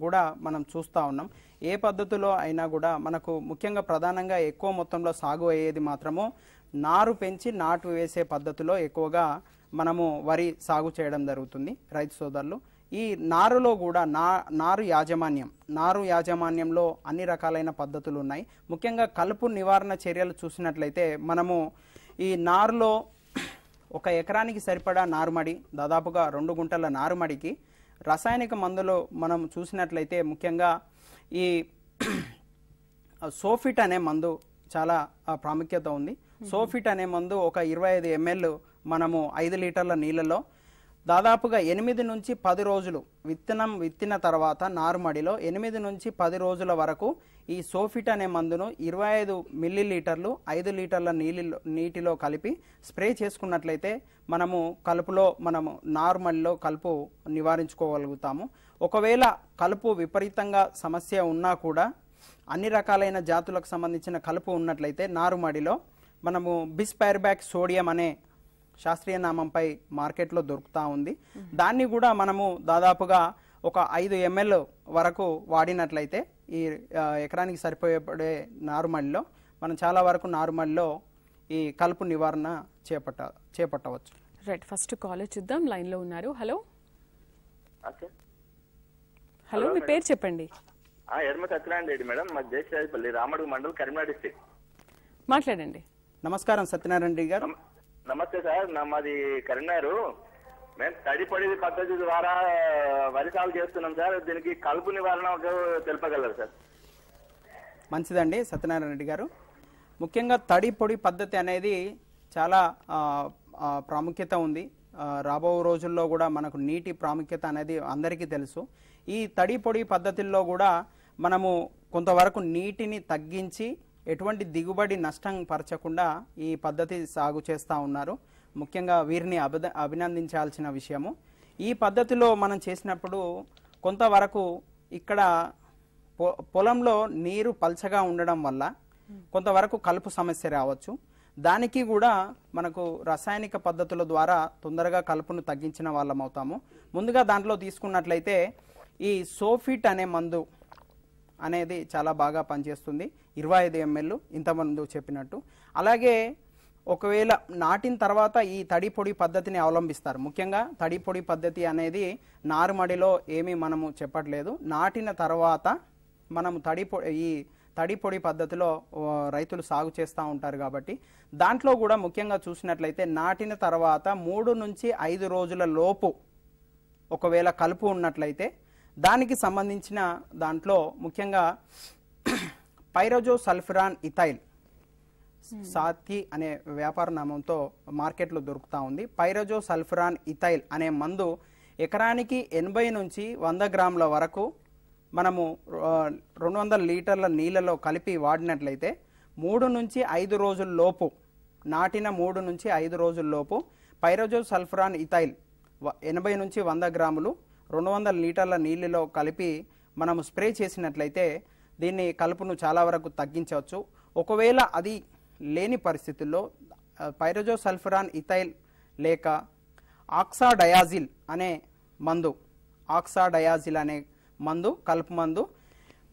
కూడా మనం చూస్తూ ఉన్నాం ఏ పద్ధతిలో అయినా కూడా మనకు ముఖ్యంగా ప్రధానంగా ఎక్కువ మొత్తంలో సాగు అయ్యేది మాత్రము నారు పెంచి నాటు వేసే పద్ధతిలో ఎక్కువగా మనము వరి సాగు చేయడం జరుగుతుంది రైతు సోదరులు ఈ నారులో కూడా నా నారు యాజమాన్యం నారు యాజమాన్యంలో అన్ని రకాలైన పద్ధతులు ఉన్నాయి ముఖ్యంగా కలుపు నివారణ చర్యలు చూసినట్లయితే మనము ఈ నారులో ఒక ఎకరానికి సరిపడా నారుమడి దాదాపుగా రెండు గుంటల నారుమడికి రసాయనిక మందులు మనం చూసినట్లయితే ముఖ్యంగా ఈ సోఫిట్ అనే మందు చాలా ప్రాముఖ్యత ఉంది సోఫిట్ అనే మందు ఒక ఇరవై ఐదు ఎంఎల్ మనము ఐదు లీటర్ల నీళ్ళలో దాదాపుగా ఎనిమిది నుంచి పది రోజులు విత్తనం విత్తిన తర్వాత నారుమడిలో ఎనిమిది నుంచి పది రోజుల వరకు ఈ సోఫిట్ అనే మందును ఇరవై ఐదు మిల్లీ లీటర్లు ఐదు లీటర్ల నీళ్ళలో నీటిలో కలిపి స్ప్రే చేసుకున్నట్లయితే మనము కలుపులో మనము నార్మల్లో కలుపు నివారించుకోగలుగుతాము ఒకవేళ కలుపు విపరీతంగా సమస్య ఉన్నా కూడా అన్ని రకాలైన జాతులకు సంబంధించిన కలుపు ఉన్నట్లయితే నారుమడిలో మనము బిస్పైర్బ్యాక్ సోడియం అనే శాస్త్రీయ నామంపై మార్కెట్లో దొరుకుతూ ఉంది దాన్ని కూడా మనము దాదాపుగా ఒక ఐదు ఎంఎల్ వరకు వాడినట్లయితే ఈ ఎకరానికి సరిపోయేపడే నారుమడిలో మనం చాలా వరకు నారుమడిలో ఈ కలుపు నివారణ చేపట్ట చేపట్టవచ్చు రైట్ ఫస్ట్ కాల్ చూద్దాం లైన్లో ఉన్నారు హలో హలో మీ పేరు చెప్పండి మేడం మా రామడుగు కరీంనగర్ మాట్లాడండి నమస్కారం సత్యనారాయణ రెడ్డి గారు నమస్తే సార్ మాది కరీంనగరు మేము తడి పడి పద్ధతి ద్వారా వరి సాగు చేస్తున్నాం సార్ దీనికి కలుపు నివారణ తెలుపగలరు సార్ మంచిదండి సత్యనారాయణ రెడ్డి గారు ముఖ్యంగా తడి పొడి పద్ధతి అనేది చాలా ప్రాముఖ్యత ఉంది రాబో రోజుల్లో కూడా మనకు నీటి ప్రాముఖ్యత అనేది అందరికీ తెలుసు ఈ తడి పొడి పద్ధతుల్లో కూడా మనము కొంతవరకు నీటిని తగ్గించి ఎటువంటి దిగుబడి నష్టం పరచకుండా ఈ పద్ధతి సాగు చేస్తూ ఉన్నారు ముఖ్యంగా వీరిని అభినందించాల్సిన విషయము ఈ పద్ధతిలో మనం చేసినప్పుడు కొంతవరకు ఇక్కడ పొలంలో నీరు పల్చగా ఉండడం వల్ల కొంతవరకు కలుపు సమస్య రావచ్చు దానికి కూడా మనకు రసాయనిక పద్ధతుల ద్వారా తొందరగా కలుపును తగ్గించిన వాళ్ళం అవుతాము ముందుగా దాంట్లో తీసుకున్నట్లయితే ఈ సోఫిట్ అనే మందు అనేది చాలా బాగా పనిచేస్తుంది ఇరవై ఐదు ఎంఎల్ ఇంతమంది చెప్పినట్టు అలాగే ఒకవేళ నాటిన తర్వాత ఈ తడి పొడి పద్ధతిని అవలంబిస్తారు ముఖ్యంగా తడి పొడి పద్ధతి అనేది నారుమడిలో ఏమీ మనము చెప్పట్లేదు నాటిన తర్వాత మనము తడి ఈ తడి పొడి పద్ధతిలో రైతులు సాగు చేస్తూ ఉంటారు కాబట్టి దాంట్లో కూడా ముఖ్యంగా చూసినట్లయితే నాటిన తర్వాత మూడు నుంచి ఐదు రోజుల లోపు ఒకవేళ కలుపు ఉన్నట్లయితే దానికి సంబంధించిన దాంట్లో ముఖ్యంగా పైరోజో సల్ఫురాన్ ఇథైల్ సాతి అనే వ్యాపార నామంతో మార్కెట్లో దొరుకుతూ ఉంది పైరోజో సల్ఫురాన్ ఇథైల్ అనే మందు ఎకరానికి ఎనభై నుంచి వంద గ్రాముల వరకు మనము రెండు వందల లీటర్ల నీళ్ళలో కలిపి వాడినట్లయితే మూడు నుంచి ఐదు రోజుల లోపు నాటిన మూడు నుంచి ఐదు రోజుల లోపు పైరోజో సల్ఫరాన్ ఇథైల్ ఎనభై నుంచి వంద గ్రాములు రెండు వందల లీటర్ల నీళ్ళలో కలిపి మనం స్ప్రే చేసినట్లయితే దీన్ని కలుపును చాలా వరకు తగ్గించవచ్చు ఒకవేళ అది లేని పరిస్థితుల్లో పైరజో సల్ఫరాన్ ఇథైల్ లేక ఆక్సాడయాజిల్ అనే మందు ఆక్సాడయాజిల్ అనే మందు కలుపు మందు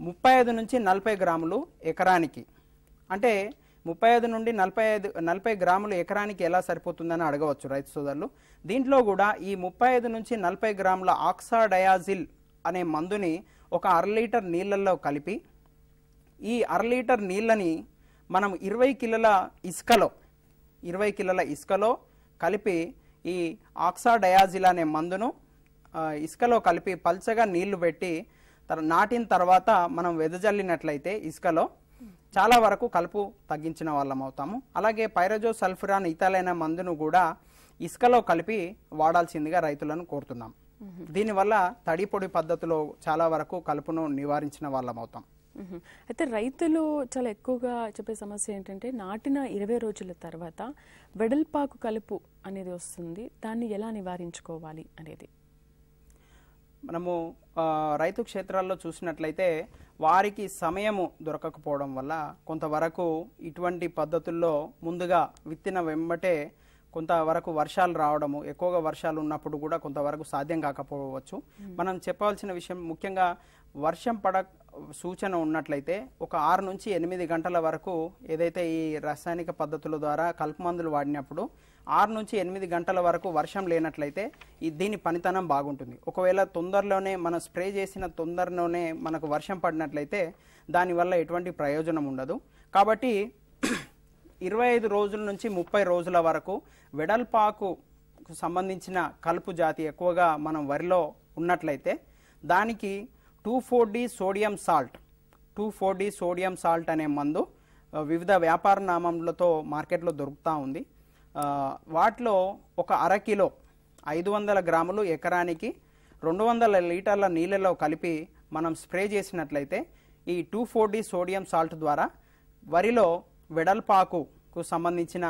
ముప్పై ఐదు నుంచి నలభై గ్రాములు ఎకరానికి అంటే ముప్పై ఐదు నుండి నలభై ఐదు నలభై గ్రాములు ఎకరానికి ఎలా సరిపోతుందని అడగవచ్చు రైతు సోదరులు దీంట్లో కూడా ఈ ముప్పై ఐదు నుంచి నలభై గ్రాముల ఆక్సాడయాజిల్ అనే మందుని ఒక అర లీటర్ నీళ్ళల్లో కలిపి ఈ అర లీటర్ నీళ్ళని మనం ఇరవై కిలోల ఇసుకలో ఇరవై కిలోల ఇసుకలో కలిపి ఈ ఆక్సాడయాజిల్ అనే మందును ఇసుకలో కలిపి పల్చగా నీళ్లు పెట్టి నాటిన తర్వాత మనం వెదజల్లినట్లయితే ఇసుకలో చాలా వరకు కలుపు తగ్గించిన వాళ్ళం అవుతాము అలాగే పైరజో సల్ఫురాన్ ఇతలైన మందును కూడా ఇసుకలో కలిపి వాడాల్సిందిగా రైతులను కోరుతున్నాం దీనివల్ల తడి పొడి పద్ధతిలో చాలా వరకు కలుపును నివారించిన వాళ్ళం అవుతాం అయితే రైతులు చాలా ఎక్కువగా చెప్పే సమస్య ఏంటంటే నాటిన ఇరవై రోజుల తర్వాత వెడల్పాకు కలుపు అనేది వస్తుంది దాన్ని ఎలా నివారించుకోవాలి అనేది మనము రైతు క్షేత్రాల్లో చూసినట్లయితే వారికి సమయము దొరకకపోవడం వల్ల కొంతవరకు ఇటువంటి పద్ధతుల్లో ముందుగా విత్తిన వెంబటే కొంతవరకు వర్షాలు రావడము ఎక్కువగా వర్షాలు ఉన్నప్పుడు కూడా కొంతవరకు సాధ్యం కాకపోవచ్చు మనం చెప్పవలసిన విషయం ముఖ్యంగా వర్షం పడ సూచన ఉన్నట్లయితే ఒక ఆరు నుంచి ఎనిమిది గంటల వరకు ఏదైతే ఈ రసాయనిక పద్ధతుల ద్వారా కలుపు మందులు వాడినప్పుడు ఆరు నుంచి ఎనిమిది గంటల వరకు వర్షం లేనట్లయితే దీని పనితనం బాగుంటుంది ఒకవేళ తొందరలోనే మనం స్ప్రే చేసిన తొందరలోనే మనకు వర్షం పడినట్లయితే దానివల్ల ఎటువంటి ప్రయోజనం ఉండదు కాబట్టి ఇరవై ఐదు రోజుల నుంచి ముప్పై రోజుల వరకు వెడల్పాకు సంబంధించిన కలుపు జాతి ఎక్కువగా మనం వరిలో ఉన్నట్లయితే దానికి two four D sodium salt two four D sodium salt అనే మందు వివిధ వ్యాపార నామంలతో మార్కెట్లో దొరుకుతూ ఉంది వాటిలో ఒక అరకిలో ఐదు వందల గ్రాములు ఎకరానికి రెండు వందల లీటర్ల నీళ్ళలో కలిపి మనం స్ప్రే చేసినట్లయితే ఈ two four D sodium salt ద్వారా వరిలో వెడల్పాకుకు సంబంధించిన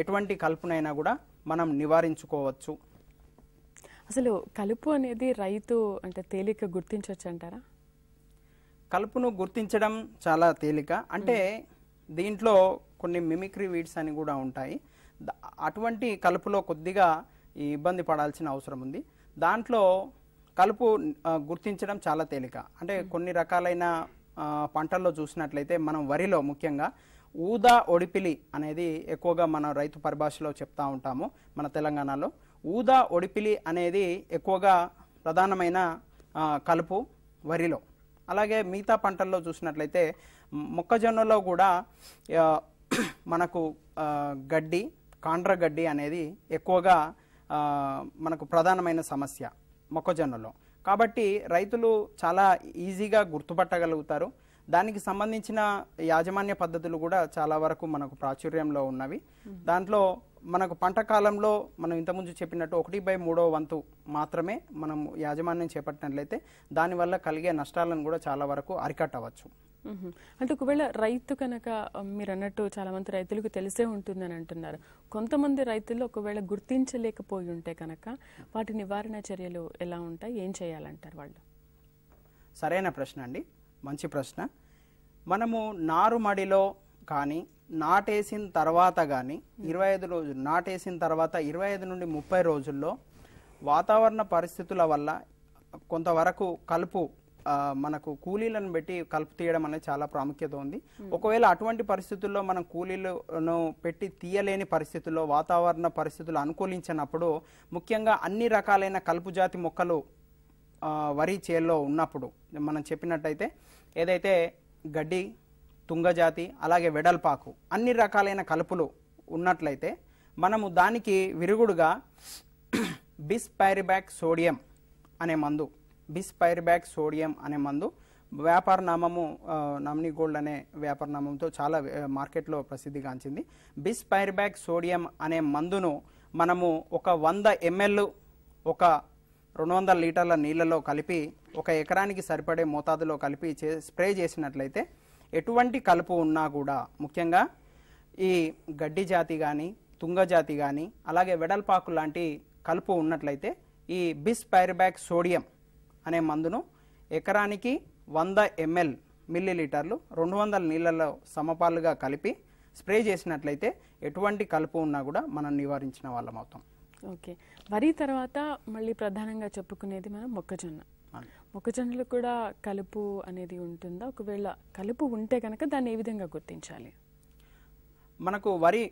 ఎటువంటి కలుపునైనా కూడా మనం నివారించుకోవచ్చు అసలు కలుపు అనేది రైతు అంటే తేలిక గుర్తించవచ్చు అంటారా కలుపును గుర్తించడం చాలా తేలిక అంటే దీంట్లో కొన్ని మిమిక్రీ వీడ్స్ అని కూడా ఉంటాయి అటువంటి కలుపులో కొద్దిగా ఇబ్బంది పడాల్సిన అవసరం ఉంది దాంట్లో కలుపు గుర్తించడం చాలా తేలిక అంటే కొన్ని రకాలైన పంటల్లో చూసినట్లయితే మనం వరిలో ముఖ్యంగా ఊదా ఒడిపిలి అనేది ఎక్కువగా మన రైతు పరిభాషలో చెప్తా ఉంటాము మన తెలంగాణలో ఊదా ఒడిపిలి అనేది ఎక్కువగా ప్రధానమైన కలుపు వరిలో అలాగే మిగతా పంటల్లో చూసినట్లయితే మొక్కజొన్నలో కూడా మనకు గడ్డి కాండ్ర గడ్డి అనేది ఎక్కువగా మనకు ప్రధానమైన సమస్య మొక్కజొన్నలో కాబట్టి రైతులు చాలా ఈజీగా గుర్తుపట్టగలుగుతారు దానికి సంబంధించిన యాజమాన్య పద్ధతులు కూడా చాలా వరకు మనకు ప్రాచుర్యంలో ఉన్నవి దాంట్లో మనకు పంట కాలంలో మనం ఇంతకుముందు చెప్పినట్టు ఒకటి బై మూడో వంతు మాత్రమే మనం యాజమాన్యం చేపట్టినట్లయితే దానివల్ల కలిగే నష్టాలను కూడా చాలా వరకు అరికట్టవచ్చు అంటే ఒకవేళ రైతు కనుక మీరు అన్నట్టు చాలా మంది రైతులకు తెలిసే ఉంటుందని అంటున్నారు కొంతమంది రైతులు ఒకవేళ గుర్తించలేకపోయి ఉంటే కనుక వాటి నివారణ చర్యలు ఎలా ఉంటాయి ఏం చేయాలంటారు వాళ్ళు సరైన ప్రశ్న అండి మంచి ప్రశ్న మనము నారుమడిలో కానీ నాటేసిన తర్వాత కానీ ఇరవై ఐదు రోజులు నాటేసిన తర్వాత ఇరవై ఐదు నుండి ముప్పై రోజుల్లో వాతావరణ పరిస్థితుల వల్ల కొంతవరకు కలుపు మనకు కూలీలను పెట్టి కలుపు తీయడం అనేది చాలా ప్రాముఖ్యత ఉంది hmm. ఒకవేళ అటువంటి పరిస్థితుల్లో మనం కూలీలను పెట్టి తీయలేని పరిస్థితుల్లో వాతావరణ పరిస్థితులు అనుకూలించినప్పుడు ముఖ్యంగా అన్ని రకాలైన కలుపు జాతి మొక్కలు వరి చేల్లో ఉన్నప్పుడు మనం చెప్పినట్టయితే ఏదైతే గడ్డి తుంగజాతి అలాగే వెడల్పాకు అన్ని రకాలైన కలుపులు ఉన్నట్లయితే మనము దానికి విరుగుడుగా బిస్ పైరిబ్యాక్ సోడియం అనే మందు బిస్పైర్బ్యాక్ సోడియం అనే మందు వ్యాపార నామము నమ్ని గోల్డ్ అనే వ్యాపార నామంతో చాలా మార్కెట్లో ప్రసిద్ధిగాంచింది బిస్పైర్బ్యాక్ సోడియం అనే మందును మనము ఒక వంద ఎంఎల్ ఒక రెండు వందల లీటర్ల నీళ్ళలో కలిపి ఒక ఎకరానికి సరిపడే మోతాదులో కలిపి చే స్ప్రే చేసినట్లయితే ఎటువంటి కలుపు ఉన్నా కూడా ముఖ్యంగా ఈ గడ్డి జాతి కానీ తుంగజాతి కానీ అలాగే వెడల్పాకు లాంటి కలుపు ఉన్నట్లయితే ఈ బిస్ పైర్బ్యాక్ సోడియం అనే మందును ఎకరానికి వంద ఎంఎల్ మిల్లీలీటర్లు రెండు వందల నీళ్ళలో సమపాలుగా కలిపి స్ప్రే చేసినట్లయితే ఎటువంటి కలుపు ఉన్నా కూడా మనం నివారించిన వాళ్ళం అవుతాం ఓకే వరి తర్వాత మళ్ళీ ప్రధానంగా చెప్పుకునేది మనం మొక్కజొన్న మొక్కజొన్నలు కూడా కలుపు అనేది ఉంటుందా ఒకవేళ కలుపు ఉంటే కనుక దాన్ని ఏ విధంగా గుర్తించాలి మనకు వరి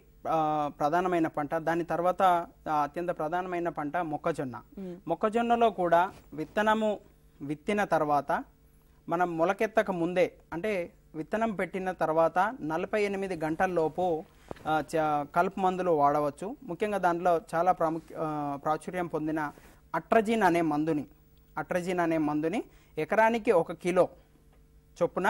ప్రధానమైన పంట దాని తర్వాత అత్యంత ప్రధానమైన పంట మొక్కజొన్న మొక్కజొన్నలో కూడా విత్తనము విత్తిన తర్వాత మనం మొలకెత్తక ముందే అంటే విత్తనం పెట్టిన తర్వాత నలభై ఎనిమిది గంటల్లోపు కలుపు మందులు వాడవచ్చు ముఖ్యంగా దాంట్లో చాలా ప్రాముఖ్య ప్రాచుర్యం పొందిన అట్రజిన్ అనే మందుని అట్రజిన్ అనే మందుని ఎకరానికి ఒక కిలో చొప్పున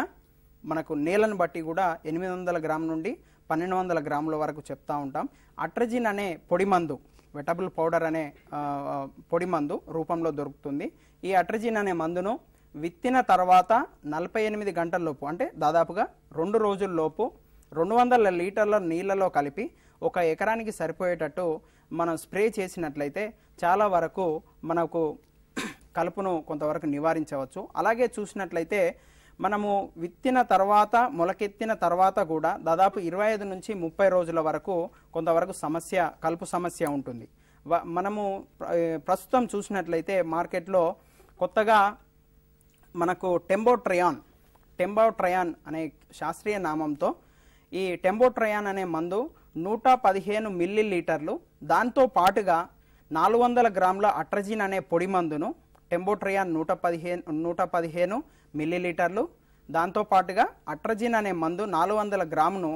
మనకు నేలను బట్టి కూడా ఎనిమిది వందల గ్రాముల నుండి పన్నెండు వందల గ్రాముల వరకు చెప్తా ఉంటాం అట్రజిన్ అనే పొడి మందు వెటబుల్ పౌడర్ అనే పొడి మందు రూపంలో దొరుకుతుంది ఈ అట్రజిన్ అనే మందును విత్తిన తర్వాత నలభై ఎనిమిది గంటల్లోపు అంటే దాదాపుగా రెండు రోజుల్లోపు రెండు వందల లీటర్ల నీళ్ళలో కలిపి ఒక ఎకరానికి సరిపోయేటట్టు మనం స్ప్రే చేసినట్లయితే చాలా వరకు మనకు కలుపును కొంతవరకు నివారించవచ్చు అలాగే చూసినట్లయితే మనము విత్తిన తర్వాత మొలకెత్తిన తర్వాత కూడా దాదాపు ఇరవై ఐదు నుంచి ముప్పై రోజుల వరకు కొంతవరకు సమస్య కలుపు సమస్య ఉంటుంది మనము ప్రస్తుతం చూసినట్లయితే మార్కెట్లో కొత్తగా మనకు టెంబోట్రయాన్ టెంబోట్రయాన్ అనే శాస్త్రీయ నామంతో ఈ టెంబోట్రయాన్ అనే మందు నూట పదిహేను మిల్లీ లీటర్లు దాంతో పాటుగా నాలుగు వందల గ్రాముల అట్రజిన్ అనే పొడి మందును టెంబోట్రయాన్ నూట పదిహేను నూట పదిహేను మిల్లీలీటర్లు దాంతోపాటుగా అట్రజిన్ అనే మందు నాలుగు వందల గ్రామును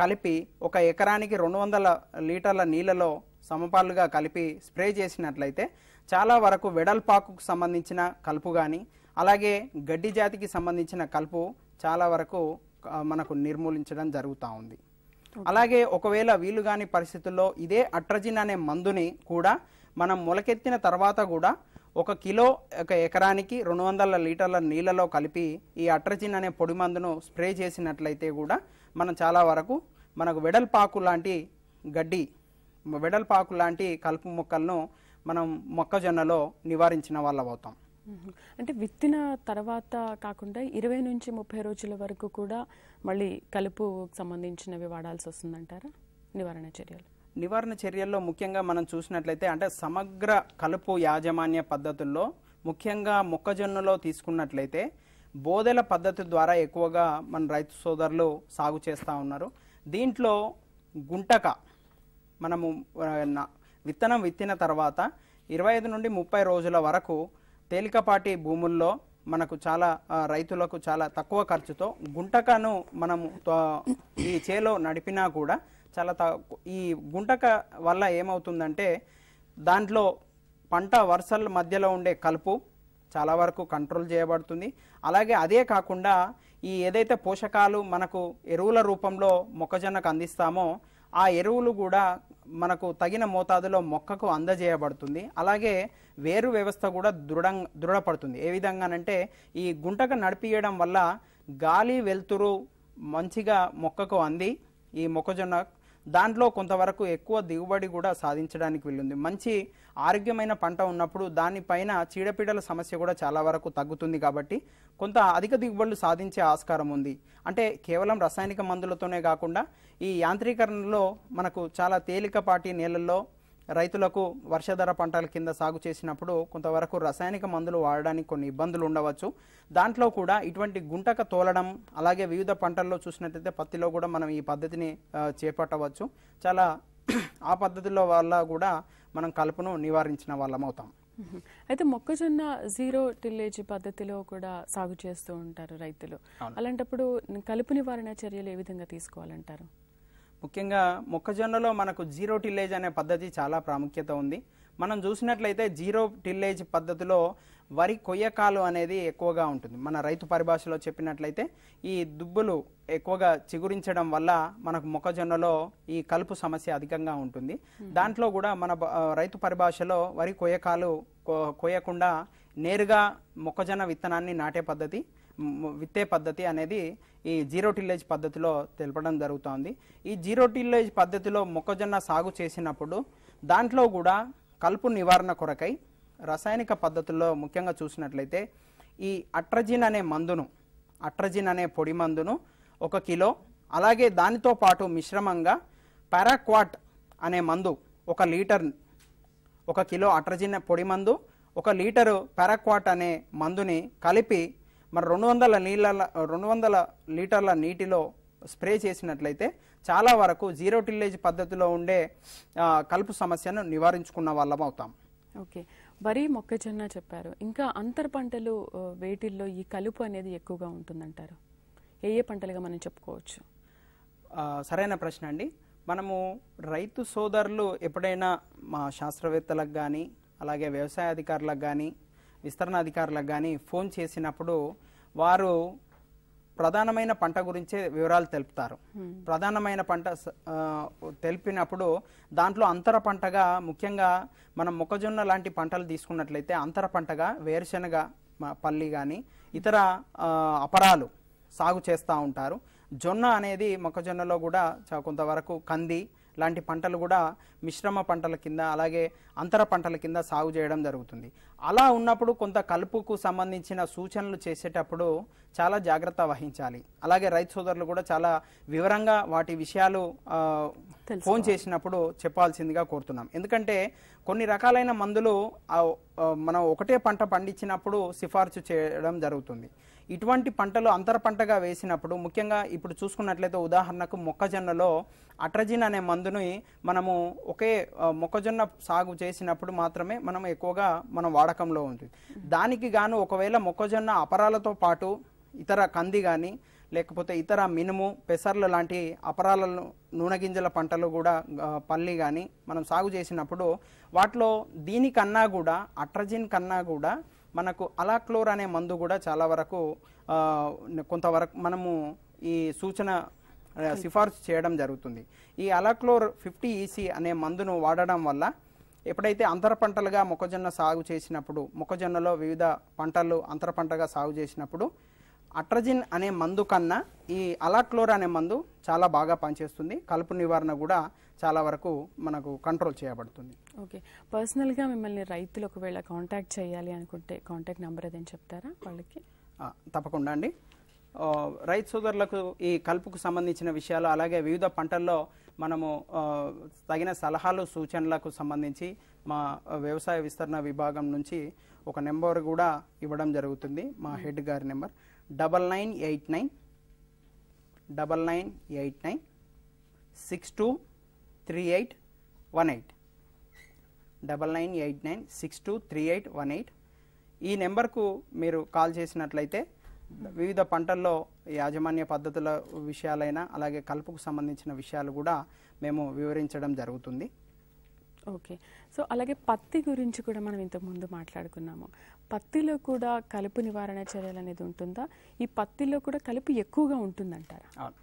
కలిపి ఒక ఎకరానికి రెండు వందల లీటర్ల నీళ్ళలో సమపాలుగా కలిపి స్ప్రే చేసినట్లయితే చాలా వరకు వెడల్పాకుకు సంబంధించిన కలుపు కానీ అలాగే గడ్డి జాతికి సంబంధించిన కలుపు చాలా వరకు మనకు నిర్మూలించడం జరుగుతూ ఉంది అలాగే ఒకవేళ వీలు కాని పరిస్థితుల్లో ఇదే అట్రజిన్ అనే మందుని కూడా మనం మొలకెత్తిన తర్వాత కూడా ఒక కిలో ఒక ఎకరానికి రెండు వందల లీటర్ల నీళ్ళలో కలిపి ఈ అట్రజిన్ అనే పొడి మందును స్ప్రే చేసినట్లయితే కూడా మనం చాలా వరకు మనకు వెడల్పాకు లాంటి గడ్డి వెడల్పాకు లాంటి కలుపు మొక్కలను మనం మొక్కజొన్నలో నివారించిన వాళ్ళం అవుతాం అంటే విత్తిన తర్వాత కాకుండా ఇరవై నుంచి ముప్పై రోజుల వరకు కూడా మళ్ళీ కలుపు సంబంధించినవి వాడాల్సి వస్తుందంటారా నివారణ చర్యలు నివారణ చర్యల్లో ముఖ్యంగా మనం చూసినట్లయితే అంటే సమగ్ర కలుపు యాజమాన్య పద్ధతుల్లో ముఖ్యంగా మొక్కజొన్నలో తీసుకున్నట్లయితే బోదెల పద్ధతి ద్వారా ఎక్కువగా మన రైతు సోదరులు సాగు చేస్తూ ఉన్నారు దీంట్లో గుంటక మనము విత్తనం విత్తిన తర్వాత ఇరవై ఐదు నుండి ముప్పై రోజుల వరకు తేలికపాటి భూముల్లో మనకు చాలా రైతులకు చాలా తక్కువ ఖర్చుతో గుంటకను మనము ఈ చేలో నడిపినా కూడా చాలా ఈ గుంటక వల్ల ఏమవుతుందంటే దాంట్లో పంట వరుసల మధ్యలో ఉండే కలుపు చాలా వరకు కంట్రోల్ చేయబడుతుంది అలాగే అదే కాకుండా ఈ ఏదైతే పోషకాలు మనకు ఎరువుల రూపంలో మొక్కజొన్నకు అందిస్తామో ఆ ఎరువులు కూడా మనకు తగిన మోతాదులో మొక్కకు అందజేయబడుతుంది అలాగే వేరు వ్యవస్థ కూడా దృఢం దృఢపడుతుంది ఏ విధంగానంటే ఈ గుంటక నడిపియడం వల్ల గాలి వెలుతురు మంచిగా మొక్కకు అంది ఈ మొక్కజొన్న దాంట్లో కొంతవరకు ఎక్కువ దిగుబడి కూడా సాధించడానికి వీలుంది మంచి ఆరోగ్యమైన పంట ఉన్నప్పుడు దానిపైన చీడపీడల సమస్య కూడా చాలా వరకు తగ్గుతుంది కాబట్టి కొంత అధిక దిగుబడులు సాధించే ఆస్కారం ఉంది అంటే కేవలం రసాయనిక మందులతోనే కాకుండా ఈ యాంత్రీకరణలో మనకు చాలా తేలికపాటి నేలల్లో రైతులకు వర్షధర పంటల కింద సాగు చేసినప్పుడు కొంతవరకు రసాయనిక మందులు వాడడానికి కొన్ని ఇబ్బందులు ఉండవచ్చు దాంట్లో కూడా ఇటువంటి గుంటక తోలడం అలాగే వివిధ పంటల్లో చూసినట్లయితే పత్తిలో కూడా మనం ఈ పద్ధతిని చేపట్టవచ్చు చాలా ఆ పద్ధతిలో వల్ల కూడా మనం కలుపును నివారించిన వాళ్ళం అవుతాం అయితే మొక్కజొన్న జీరో టిల్లేజ్ పద్ధతిలో కూడా సాగు చేస్తూ ఉంటారు రైతులు అలాంటప్పుడు కలుపు నివారణ చర్యలు ఏ విధంగా తీసుకోవాలంటారు ముఖ్యంగా మొక్కజొన్నలో మనకు జీరో టిల్లేజ్ అనే పద్ధతి చాలా ప్రాముఖ్యత ఉంది మనం చూసినట్లయితే జీరో టిల్లేజ్ పద్ధతిలో వరి కొయ్యకాలు అనేది ఎక్కువగా ఉంటుంది మన రైతు పరిభాషలో చెప్పినట్లయితే ఈ దుబ్బులు ఎక్కువగా చిగురించడం వల్ల మనకు మొక్కజొన్నలో ఈ కలుపు సమస్య అధికంగా ఉంటుంది దాంట్లో కూడా మన రైతు పరిభాషలో వరి కొయ్యకాలు కొయ్యకుండా నేరుగా మొక్కజొన్న విత్తనాన్ని నాటే పద్ధతి విత్తే పద్ధతి అనేది ఈ జీరో టిల్లేజ్ పద్ధతిలో తెలపడం జరుగుతోంది ఈ జీరో టిల్లేజ్ పద్ధతిలో మొక్కజొన్న సాగు చేసినప్పుడు దాంట్లో కూడా కలుపు నివారణ కొరకై రసాయనిక పద్ధతుల్లో ముఖ్యంగా చూసినట్లయితే ఈ అట్రజిన్ అనే మందును అట్రజిన్ అనే పొడి మందును ఒక కిలో అలాగే దానితో పాటు మిశ్రమంగా పారాక్వాట్ అనే మందు ఒక లీటర్ ఒక కిలో అట్రజిన్ పొడి మందు ఒక లీటరు పారాక్వాట్ అనే మందుని కలిపి మరి రెండు వందల నీళ్ళ రెండు వందల లీటర్ల నీటిలో స్ప్రే చేసినట్లయితే చాలా వరకు జీరో టిల్లేజ్ పద్ధతిలో ఉండే కలుపు సమస్యను నివారించుకున్న వాళ్ళం అవుతాం ఓకే వరి మొక్కజొన్న చెప్పారు ఇంకా అంతర్ పంటలు వేటిల్లో ఈ కలుపు అనేది ఎక్కువగా ఉంటుందంటారు ఏ ఏ పంటలుగా మనం చెప్పుకోవచ్చు సరైన ప్రశ్న అండి మనము రైతు సోదరులు ఎప్పుడైనా మా శాస్త్రవేత్తలకు కానీ అలాగే వ్యవసాయ అధికారులకు కానీ విస్తరణ అధికారులకు కానీ ఫోన్ చేసినప్పుడు వారు ప్రధానమైన పంట గురించే వివరాలు తెలుపుతారు ప్రధానమైన పంట తెలిపినప్పుడు దాంట్లో అంతర పంటగా ముఖ్యంగా మనం మొక్కజొన్న లాంటి పంటలు తీసుకున్నట్లయితే అంతర పంటగా వేరుశనగ పల్లి కానీ ఇతర అపరాలు సాగు చేస్తూ ఉంటారు జొన్న అనేది మొక్కజొన్నలో కూడా కొంతవరకు కంది లాంటి పంటలు కూడా మిశ్రమ పంటల కింద అలాగే అంతర పంటల కింద సాగు చేయడం జరుగుతుంది అలా ఉన్నప్పుడు కొంత కలుపుకు సంబంధించిన సూచనలు చేసేటప్పుడు చాలా జాగ్రత్త వహించాలి అలాగే రైతు సోదరులు కూడా చాలా వివరంగా వాటి విషయాలు ఫోన్ చేసినప్పుడు చెప్పాల్సిందిగా కోరుతున్నాం ఎందుకంటే కొన్ని రకాలైన మందులు మనం ఒకటే పంట పండించినప్పుడు సిఫార్సు చేయడం జరుగుతుంది ఇటువంటి పంటలు అంతర పంటగా వేసినప్పుడు ముఖ్యంగా ఇప్పుడు చూసుకున్నట్లయితే ఉదాహరణకు మొక్కజొన్నలో అట్రజిన్ అనే మందుని మనము ఒకే మొక్కజొన్న సాగు చేసినప్పుడు మాత్రమే మనం ఎక్కువగా మనం వాడకంలో ఉంటుంది దానికి గాను ఒకవేళ మొక్కజొన్న అపరాలతో పాటు ఇతర కంది కానీ లేకపోతే ఇతర మినుము పెసర్లు లాంటి అపరాలను గింజల పంటలు కూడా పల్లి కానీ మనం సాగు చేసినప్పుడు వాటిలో దీనికన్నా కూడా అట్రజిన్ కన్నా కూడా మనకు అలాక్లోర్ అనే మందు కూడా చాలా వరకు కొంతవరకు మనము ఈ సూచన సిఫార్సు చేయడం జరుగుతుంది ఈ అలాక్లోర్ ఫిఫ్టీ ఈసీ అనే మందును వాడడం వల్ల ఎప్పుడైతే అంతర పంటలుగా మొక్కజొన్న సాగు చేసినప్పుడు మొక్కజొన్నలో వివిధ పంటలు అంతర పంటగా సాగు చేసినప్పుడు అట్రజిన్ అనే మందు కన్నా ఈ అలాక్లోర్ అనే మందు చాలా బాగా పనిచేస్తుంది కలుపు నివారణ కూడా చాలా వరకు మనకు కంట్రోల్ చేయబడుతుంది ఓకే పర్సనల్గా మిమ్మల్ని రైతులు ఒకవేళ కాంటాక్ట్ చేయాలి అనుకుంటే కాంటాక్ట్ నెంబర్ ఏదైనా చెప్తారా వాళ్ళకి తప్పకుండా అండి రైతు సోదరులకు ఈ కలుపుకు సంబంధించిన విషయాలు అలాగే వివిధ పంటల్లో మనము తగిన సలహాలు సూచనలకు సంబంధించి మా వ్యవసాయ విస్తరణ విభాగం నుంచి ఒక నెంబర్ కూడా ఇవ్వడం జరుగుతుంది మా హెడ్ గారి number double nine eight nine double nine eight nine six two three eight one eight double nine eight nine six two three eight one eight ఈ నెంబర్కు మీరు కాల్ చేసినట్లయితే వివిధ పంటల్లో యాజమాన్య పద్ధతుల విషయాలైనా అలాగే కలుపుకు సంబంధించిన విషయాలు కూడా మేము వివరించడం జరుగుతుంది ఓకే సో అలాగే పత్తి గురించి కూడా మనం ఇంతకుముందు మాట్లాడుకున్నాము పత్తిలో కూడా కలుపు నివారణ చర్యలు అనేది ఉంటుందా ఈ పత్తిలో కూడా కలుపు ఎక్కువగా ఉంటుందంటారా అవును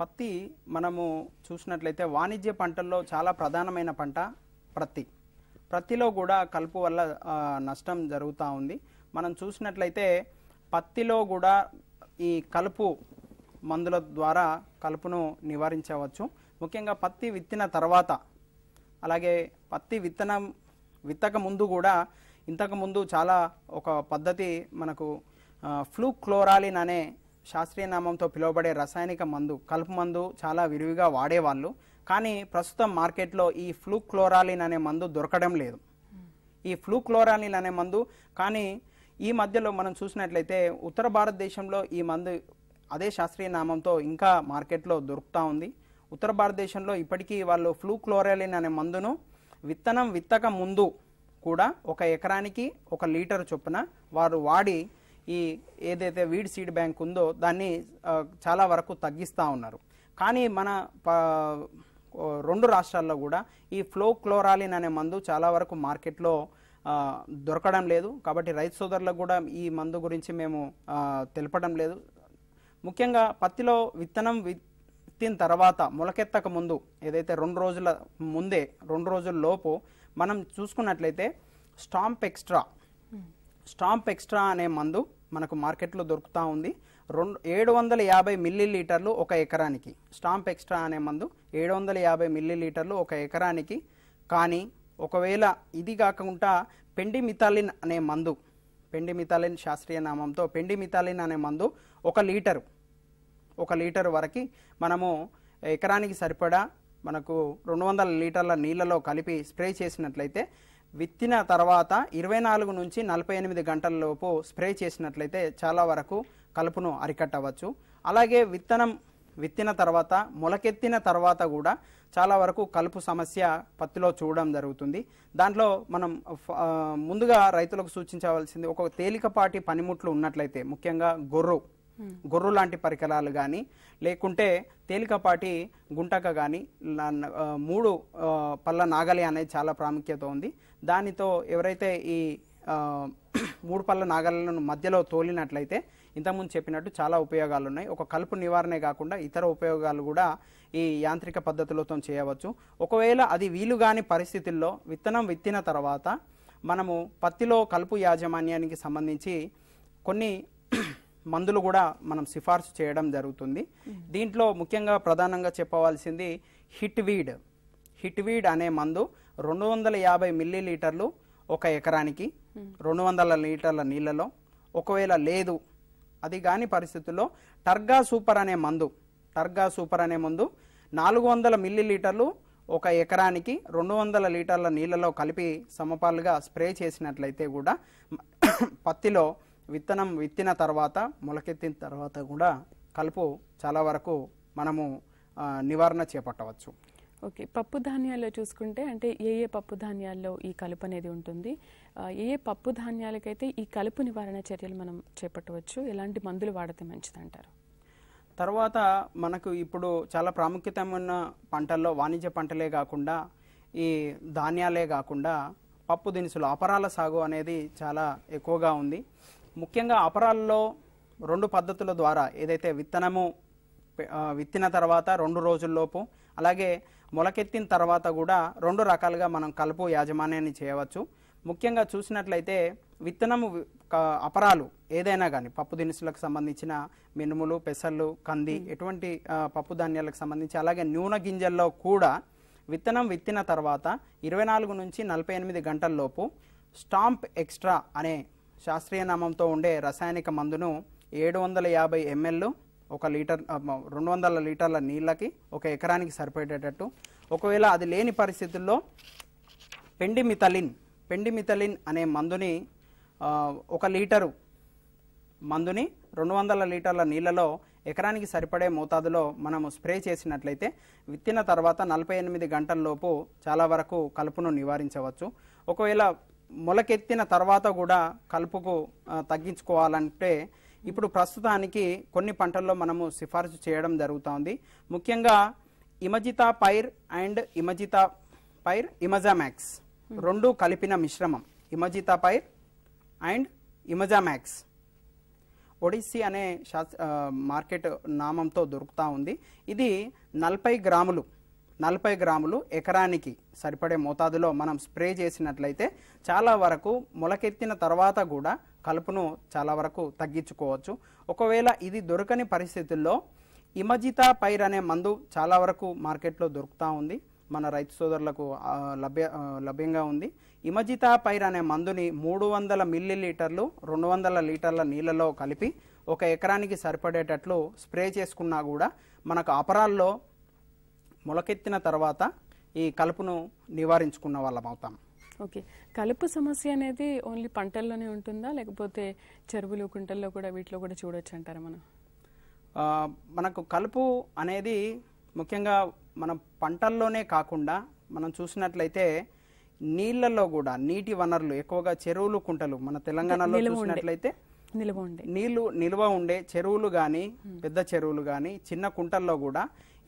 పత్తి మనము చూసినట్లయితే వాణిజ్య పంటల్లో చాలా ప్రధానమైన పంట ప్రత్తి ప్రత్తిలో కూడా కలుపు వల్ల నష్టం జరుగుతూ ఉంది మనం చూసినట్లయితే పత్తిలో కూడా ఈ కలుపు మందుల ద్వారా కలుపును నివారించవచ్చు ముఖ్యంగా పత్తి విత్తిన తర్వాత అలాగే పత్తి విత్తనం విత్తక ముందు కూడా ఇంతకుముందు చాలా ఒక పద్ధతి మనకు ఫ్లూ క్లోరాలిన్ అనే శాస్త్రీయ నామంతో పిలువబడే రసాయనిక మందు కలుపు మందు చాలా విరివిగా వాడేవాళ్ళు కానీ ప్రస్తుతం మార్కెట్లో ఈ ఫ్లూ క్లోరాలిన్ అనే మందు దొరకడం లేదు ఈ ఫ్లూ క్లోరాలిన్ అనే మందు కానీ ఈ మధ్యలో మనం చూసినట్లయితే ఉత్తర భారతదేశంలో ఈ మందు అదే శాస్త్రీయ నామంతో ఇంకా మార్కెట్లో దొరుకుతూ ఉంది ఉత్తర భారతదేశంలో ఇప్పటికీ వాళ్ళు ఫ్లూ క్లోరాలిన్ అనే మందును విత్తనం విత్తక ముందు కూడా ఒక ఎకరానికి ఒక లీటర్ చొప్పున వారు వాడి ఈ ఏదైతే వీడ్ సీడ్ బ్యాంక్ ఉందో దాన్ని చాలా వరకు తగ్గిస్తూ ఉన్నారు కానీ మన రెండు రాష్ట్రాల్లో కూడా ఈ ఫ్లో క్లోరాలిన్ అనే మందు చాలా వరకు మార్కెట్లో దొరకడం లేదు కాబట్టి రైతు సోదరులకు కూడా ఈ మందు గురించి మేము తెలపడం లేదు ముఖ్యంగా పత్తిలో విత్తనం విత్తిన తర్వాత మొలకెత్తక ముందు ఏదైతే రెండు రోజుల ముందే రెండు రోజుల లోపు మనం చూసుకున్నట్లయితే స్టాంప్ ఎక్స్ట్రా స్టాంప్ ఎక్స్ట్రా అనే మందు మనకు మార్కెట్లో దొరుకుతూ ఉంది రెండు ఏడు వందల యాభై మిల్లీలీటర్లు ఒక ఎకరానికి స్టాంప్ ఎక్స్ట్రా అనే మందు ఏడు వందల యాభై మిల్లీలీటర్లు ఒక ఎకరానికి కానీ ఒకవేళ ఇది కాకుండా పెండిమిథాలిన్ అనే మందు పెండిమిథాలిన్ శాస్త్రీయ నామంతో పెండిమిథాలిన్ అనే మందు ఒక లీటరు ఒక లీటర్ వరకు మనము ఎకరానికి సరిపడా మనకు రెండు వందల లీటర్ల నీళ్ళలో కలిపి స్ప్రే చేసినట్లయితే విత్తిన తర్వాత ఇరవై నాలుగు నుంచి నలభై ఎనిమిది గంటలలోపు స్ప్రే చేసినట్లయితే చాలా వరకు కలుపును అరికట్టవచ్చు అలాగే విత్తనం విత్తిన తర్వాత మొలకెత్తిన తర్వాత కూడా చాలా వరకు కలుపు సమస్య పత్తిలో చూడడం జరుగుతుంది దాంట్లో మనం ముందుగా రైతులకు సూచించవలసింది ఒక తేలికపాటి పనిముట్లు ఉన్నట్లయితే ముఖ్యంగా గొర్రు గొర్రు లాంటి పరికరాలు కానీ లేకుంటే తేలికపాటి గుంటక కానీ మూడు పళ్ళ నాగలి అనేది చాలా ప్రాముఖ్యత ఉంది దానితో ఎవరైతే ఈ మూడు పళ్ళ నాగలను మధ్యలో తోలినట్లయితే ఇంతకుముందు చెప్పినట్టు చాలా ఉపయోగాలు ఉన్నాయి ఒక కలుపు నివారణే కాకుండా ఇతర ఉపయోగాలు కూడా ఈ యాంత్రిక పద్ధతులతో చేయవచ్చు ఒకవేళ అది వీలు కాని పరిస్థితుల్లో విత్తనం విత్తిన తర్వాత మనము పత్తిలో కలుపు యాజమాన్యానికి సంబంధించి కొన్ని మందులు కూడా మనం సిఫార్సు చేయడం జరుగుతుంది దీంట్లో ముఖ్యంగా ప్రధానంగా చెప్పవలసింది హిట్ వీడ్ హిట్ వీడ్ అనే మందు రెండు వందల యాభై మిల్లీ లీటర్లు ఒక ఎకరానికి hmm. రెండు వందల లీటర్ల నీళ్ళలో ఒకవేళ లేదు అది కాని పరిస్థితుల్లో టర్గా సూపర్ అనే మందు టర్గా సూపర్ అనే మందు నాలుగు వందల మిల్లీ లీటర్లు ఒక ఎకరానికి రెండు వందల లీటర్ల నీళ్ళలో కలిపి సమపాలుగా స్ప్రే చేసినట్లయితే కూడా పత్తిలో విత్తనం విత్తిన తర్వాత మొలకెత్తిన తర్వాత కూడా కలుపు చాలా వరకు మనము నివారణ చేపట్టవచ్చు ఓకే పప్పు ధాన్యాల్లో చూసుకుంటే అంటే ఏ ఏ పప్పు ధాన్యాల్లో ఈ కలుపు అనేది ఉంటుంది ఏ ఏ పప్పు ధాన్యాలకైతే ఈ కలుపు నివారణ చర్యలు మనం చేపట్టవచ్చు ఎలాంటి మందులు వాడితే మంచిది అంటారు తర్వాత మనకు ఇప్పుడు చాలా ప్రాముఖ్యత ఉన్న పంటల్లో వాణిజ్య పంటలే కాకుండా ఈ ధాన్యాలే కాకుండా పప్పు దినుసులు అపరాల సాగు అనేది చాలా ఎక్కువగా ఉంది ముఖ్యంగా అపరాల్లో రెండు పద్ధతుల ద్వారా ఏదైతే విత్తనము విత్తిన తర్వాత రెండు రోజుల్లోపు అలాగే మొలకెత్తిన తర్వాత కూడా రెండు రకాలుగా మనం కలుపు యాజమాన్యాన్ని చేయవచ్చు ముఖ్యంగా చూసినట్లయితే విత్తనము అపరాలు ఏదైనా కానీ పప్పు దినుసులకు సంబంధించిన మినుములు పెసర్లు కంది ఎటువంటి పప్పు ధాన్యాలకు సంబంధించి అలాగే నూనె గింజల్లో కూడా విత్తనం విత్తిన తర్వాత ఇరవై నాలుగు నుంచి నలభై ఎనిమిది గంటల్లోపు స్టాంప్ ఎక్స్ట్రా అనే శాస్త్రీయ నామంతో ఉండే రసాయనిక మందును ఏడు వందల యాభై ఎంఎల్ ఒక లీటర్ రెండు వందల లీటర్ల నీళ్ళకి ఒక ఎకరానికి సరిపడేటట్టు ఒకవేళ అది లేని పరిస్థితుల్లో పెండిమిథలిన్ పెండిమిథలిన్ అనే మందుని ఒక లీటరు మందుని రెండు వందల లీటర్ల నీళ్ళలో ఎకరానికి సరిపడే మోతాదులో మనము స్ప్రే చేసినట్లయితే విత్తిన తర్వాత నలభై ఎనిమిది గంటల్లోపు చాలా వరకు కలుపును నివారించవచ్చు ఒకవేళ మొలకెత్తిన తర్వాత కూడా కలుపుకు తగ్గించుకోవాలంటే ఇప్పుడు ప్రస్తుతానికి కొన్ని పంటల్లో మనము సిఫార్సు చేయడం జరుగుతోంది ముఖ్యంగా imazethapyr and imazethapyr imazamox hmm. రెండు కలిపిన మిశ్రమం imazethapyr and imazamox Odyssey అనే మార్కెట్ నామంతో దొరుకుతూ ఉంది ఇది నలభై గ్రాములు నలభై గ్రాములు ఎకరానికి సరిపడే మోతాదులో మనం స్ప్రే చేసినట్లయితే చాలా వరకు మొలకెత్తిన తర్వాత కూడా కలుపును చాలా వరకు తగ్గించుకోవచ్చు ఒకవేళ ఇది దొరకని పరిస్థితుల్లో ఇమజితా పైర్ అనే మందు చాలా వరకు మార్కెట్లో దొరుకుతూ ఉంది మన రైతు సోదరులకు లభ్య లభ్యంగా ఉంది ఇమజితా పైర్ అనే మందుని మూడు వందల మిల్లీ లీటర్లు రెండు వందల లీటర్ల నీళ్ళలో కలిపి ఒక ఎకరానికి సరిపడేటట్లు స్ప్రే చేసుకున్నా కూడా మనకు అపరాల్లో మొలకెత్తిన తర్వాత ఈ కలుపును నివారించుకున్న వాళ్ళం అవుతాం ఓకే కలుపు సమస్య అనేది ఓన్లీ పంటల్లోనే ఉంటుందా లేకపోతే చెరువులు కుంటల్లో కూడా వీటిలో కూడా చూడొచ్చు అంటారా మనం మనకు కలుపు అనేది ముఖ్యంగా మన పంటల్లోనే కాకుండా మనం చూసినట్లయితే నీళ్లలో కూడా నీటి వనరులు ఎక్కువగా చెరువులు కుంటలు మన తెలంగాణలో చూసినట్లయితే నిల్వ ఉండే నీళ్లు నిల్వ ఉండే చెరువులు కానీ పెద్ద చెరువులు కానీ చిన్న కుంటల్లో కూడా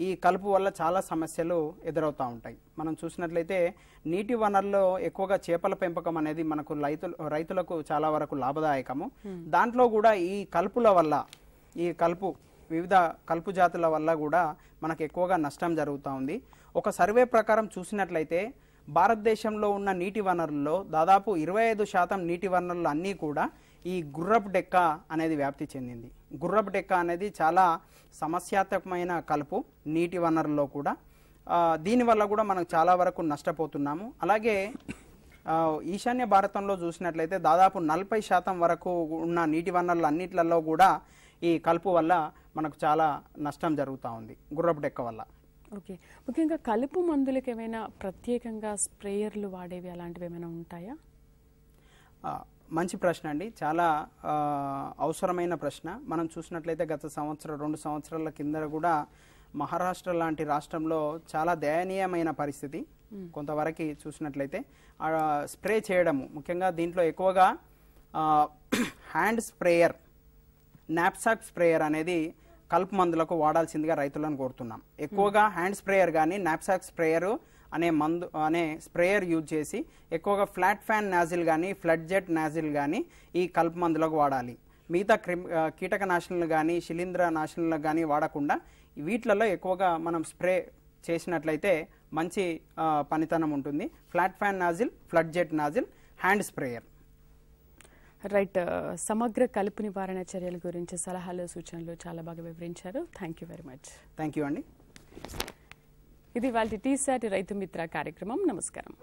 ఈ కలుపు వల్ల చాలా సమస్యలు ఎదురవుతూ ఉంటాయి మనం చూసినట్లయితే నీటి వనరుల్లో ఎక్కువగా చేపల పెంపకం అనేది మనకు రైతులు రైతులకు చాలా వరకు లాభదాయకము దాంట్లో కూడా ఈ కలుపుల వల్ల ఈ కలుపు వివిధ కలుపు జాతుల వల్ల కూడా మనకు ఎక్కువగా నష్టం జరుగుతూ ఉంది ఒక సర్వే ప్రకారం చూసినట్లయితే భారతదేశంలో ఉన్న నీటి వనరుల్లో దాదాపు ఇరవై ఐదు శాతం నీటి వనరులు అన్నీ కూడా ఈ గుర్రపు డెక్క అనేది వ్యాప్తి చెందింది గుర్రపు డెక్క అనేది చాలా సమస్యాత్మకమైన కలుపు నీటి వనరుల్లో కూడా దీనివల్ల కూడా మనం చాలా వరకు నష్టపోతున్నాము అలాగే ఈశాన్య భారతంలో చూసినట్లయితే దాదాపు నలభై శాతం వరకు ఉన్న నీటి వనరుల అన్నిట్లలో కూడా ఈ కలుపు వల్ల మనకు చాలా నష్టం జరుగుతూ ఉంది గుర్రపు డెక్క వల్ల ఓకే ముఖ్యంగా కలుపు మందులకు ఏమైనా ప్రత్యేకంగా స్ప్రేయర్లు వాడేవి అలాంటివి ఏమైనా ఉంటాయా మంచి ప్రశ్న అండి చాలా అవసరమైన ప్రశ్న మనం చూసినట్లయితే గత సంవత్సరం రెండు సంవత్సరాల కింద కూడా మహారాష్ట్ర లాంటి రాష్ట్రంలో చాలా దయనీయమైన పరిస్థితి కొంతవరకు చూసినట్లయితే స్ప్రే చేయడము ముఖ్యంగా దీంట్లో ఎక్కువగా హ్యాండ్ స్ప్రేయర్ నాప్సాక్ స్ప్రేయర్ అనేది కలుపు మందులకు వాడాల్సిందిగా రైతులను కోరుతున్నాం ఎక్కువగా హ్యాండ్ స్ప్రేయర్ కానీ నాప్సాక్ స్ప్రేయరు అనే మందు అనే స్ప్రేయర్ యూజ్ చేసి ఎక్కువగా ఫ్లాట్ ఫ్యాన్ నాజిల్ కానీ ఫ్లడ్ జెట్ నాజిల్ కానీ ఈ కలుపు మందులకు వాడాలి మిగతా క్రిమ్ నాశనలు కానీ శిలీంద్ర నాశనలకు కానీ వాడకుండా వీటిలలో ఎక్కువగా మనం స్ప్రే చేసినట్లయితే మంచి పనితనం ఉంటుంది flat fan nozzle flood jet nozzle hand sprayer right సమగ్ర కలుపు నివారణ చర్యల గురించి సలహాలు సూచనలు చాలా బాగా వివరించారు thank you very much thank you అండి ఇది వాళ్ళ టీ సాటి రైతు మిత్ర కార్యక్రమం నమస్కారం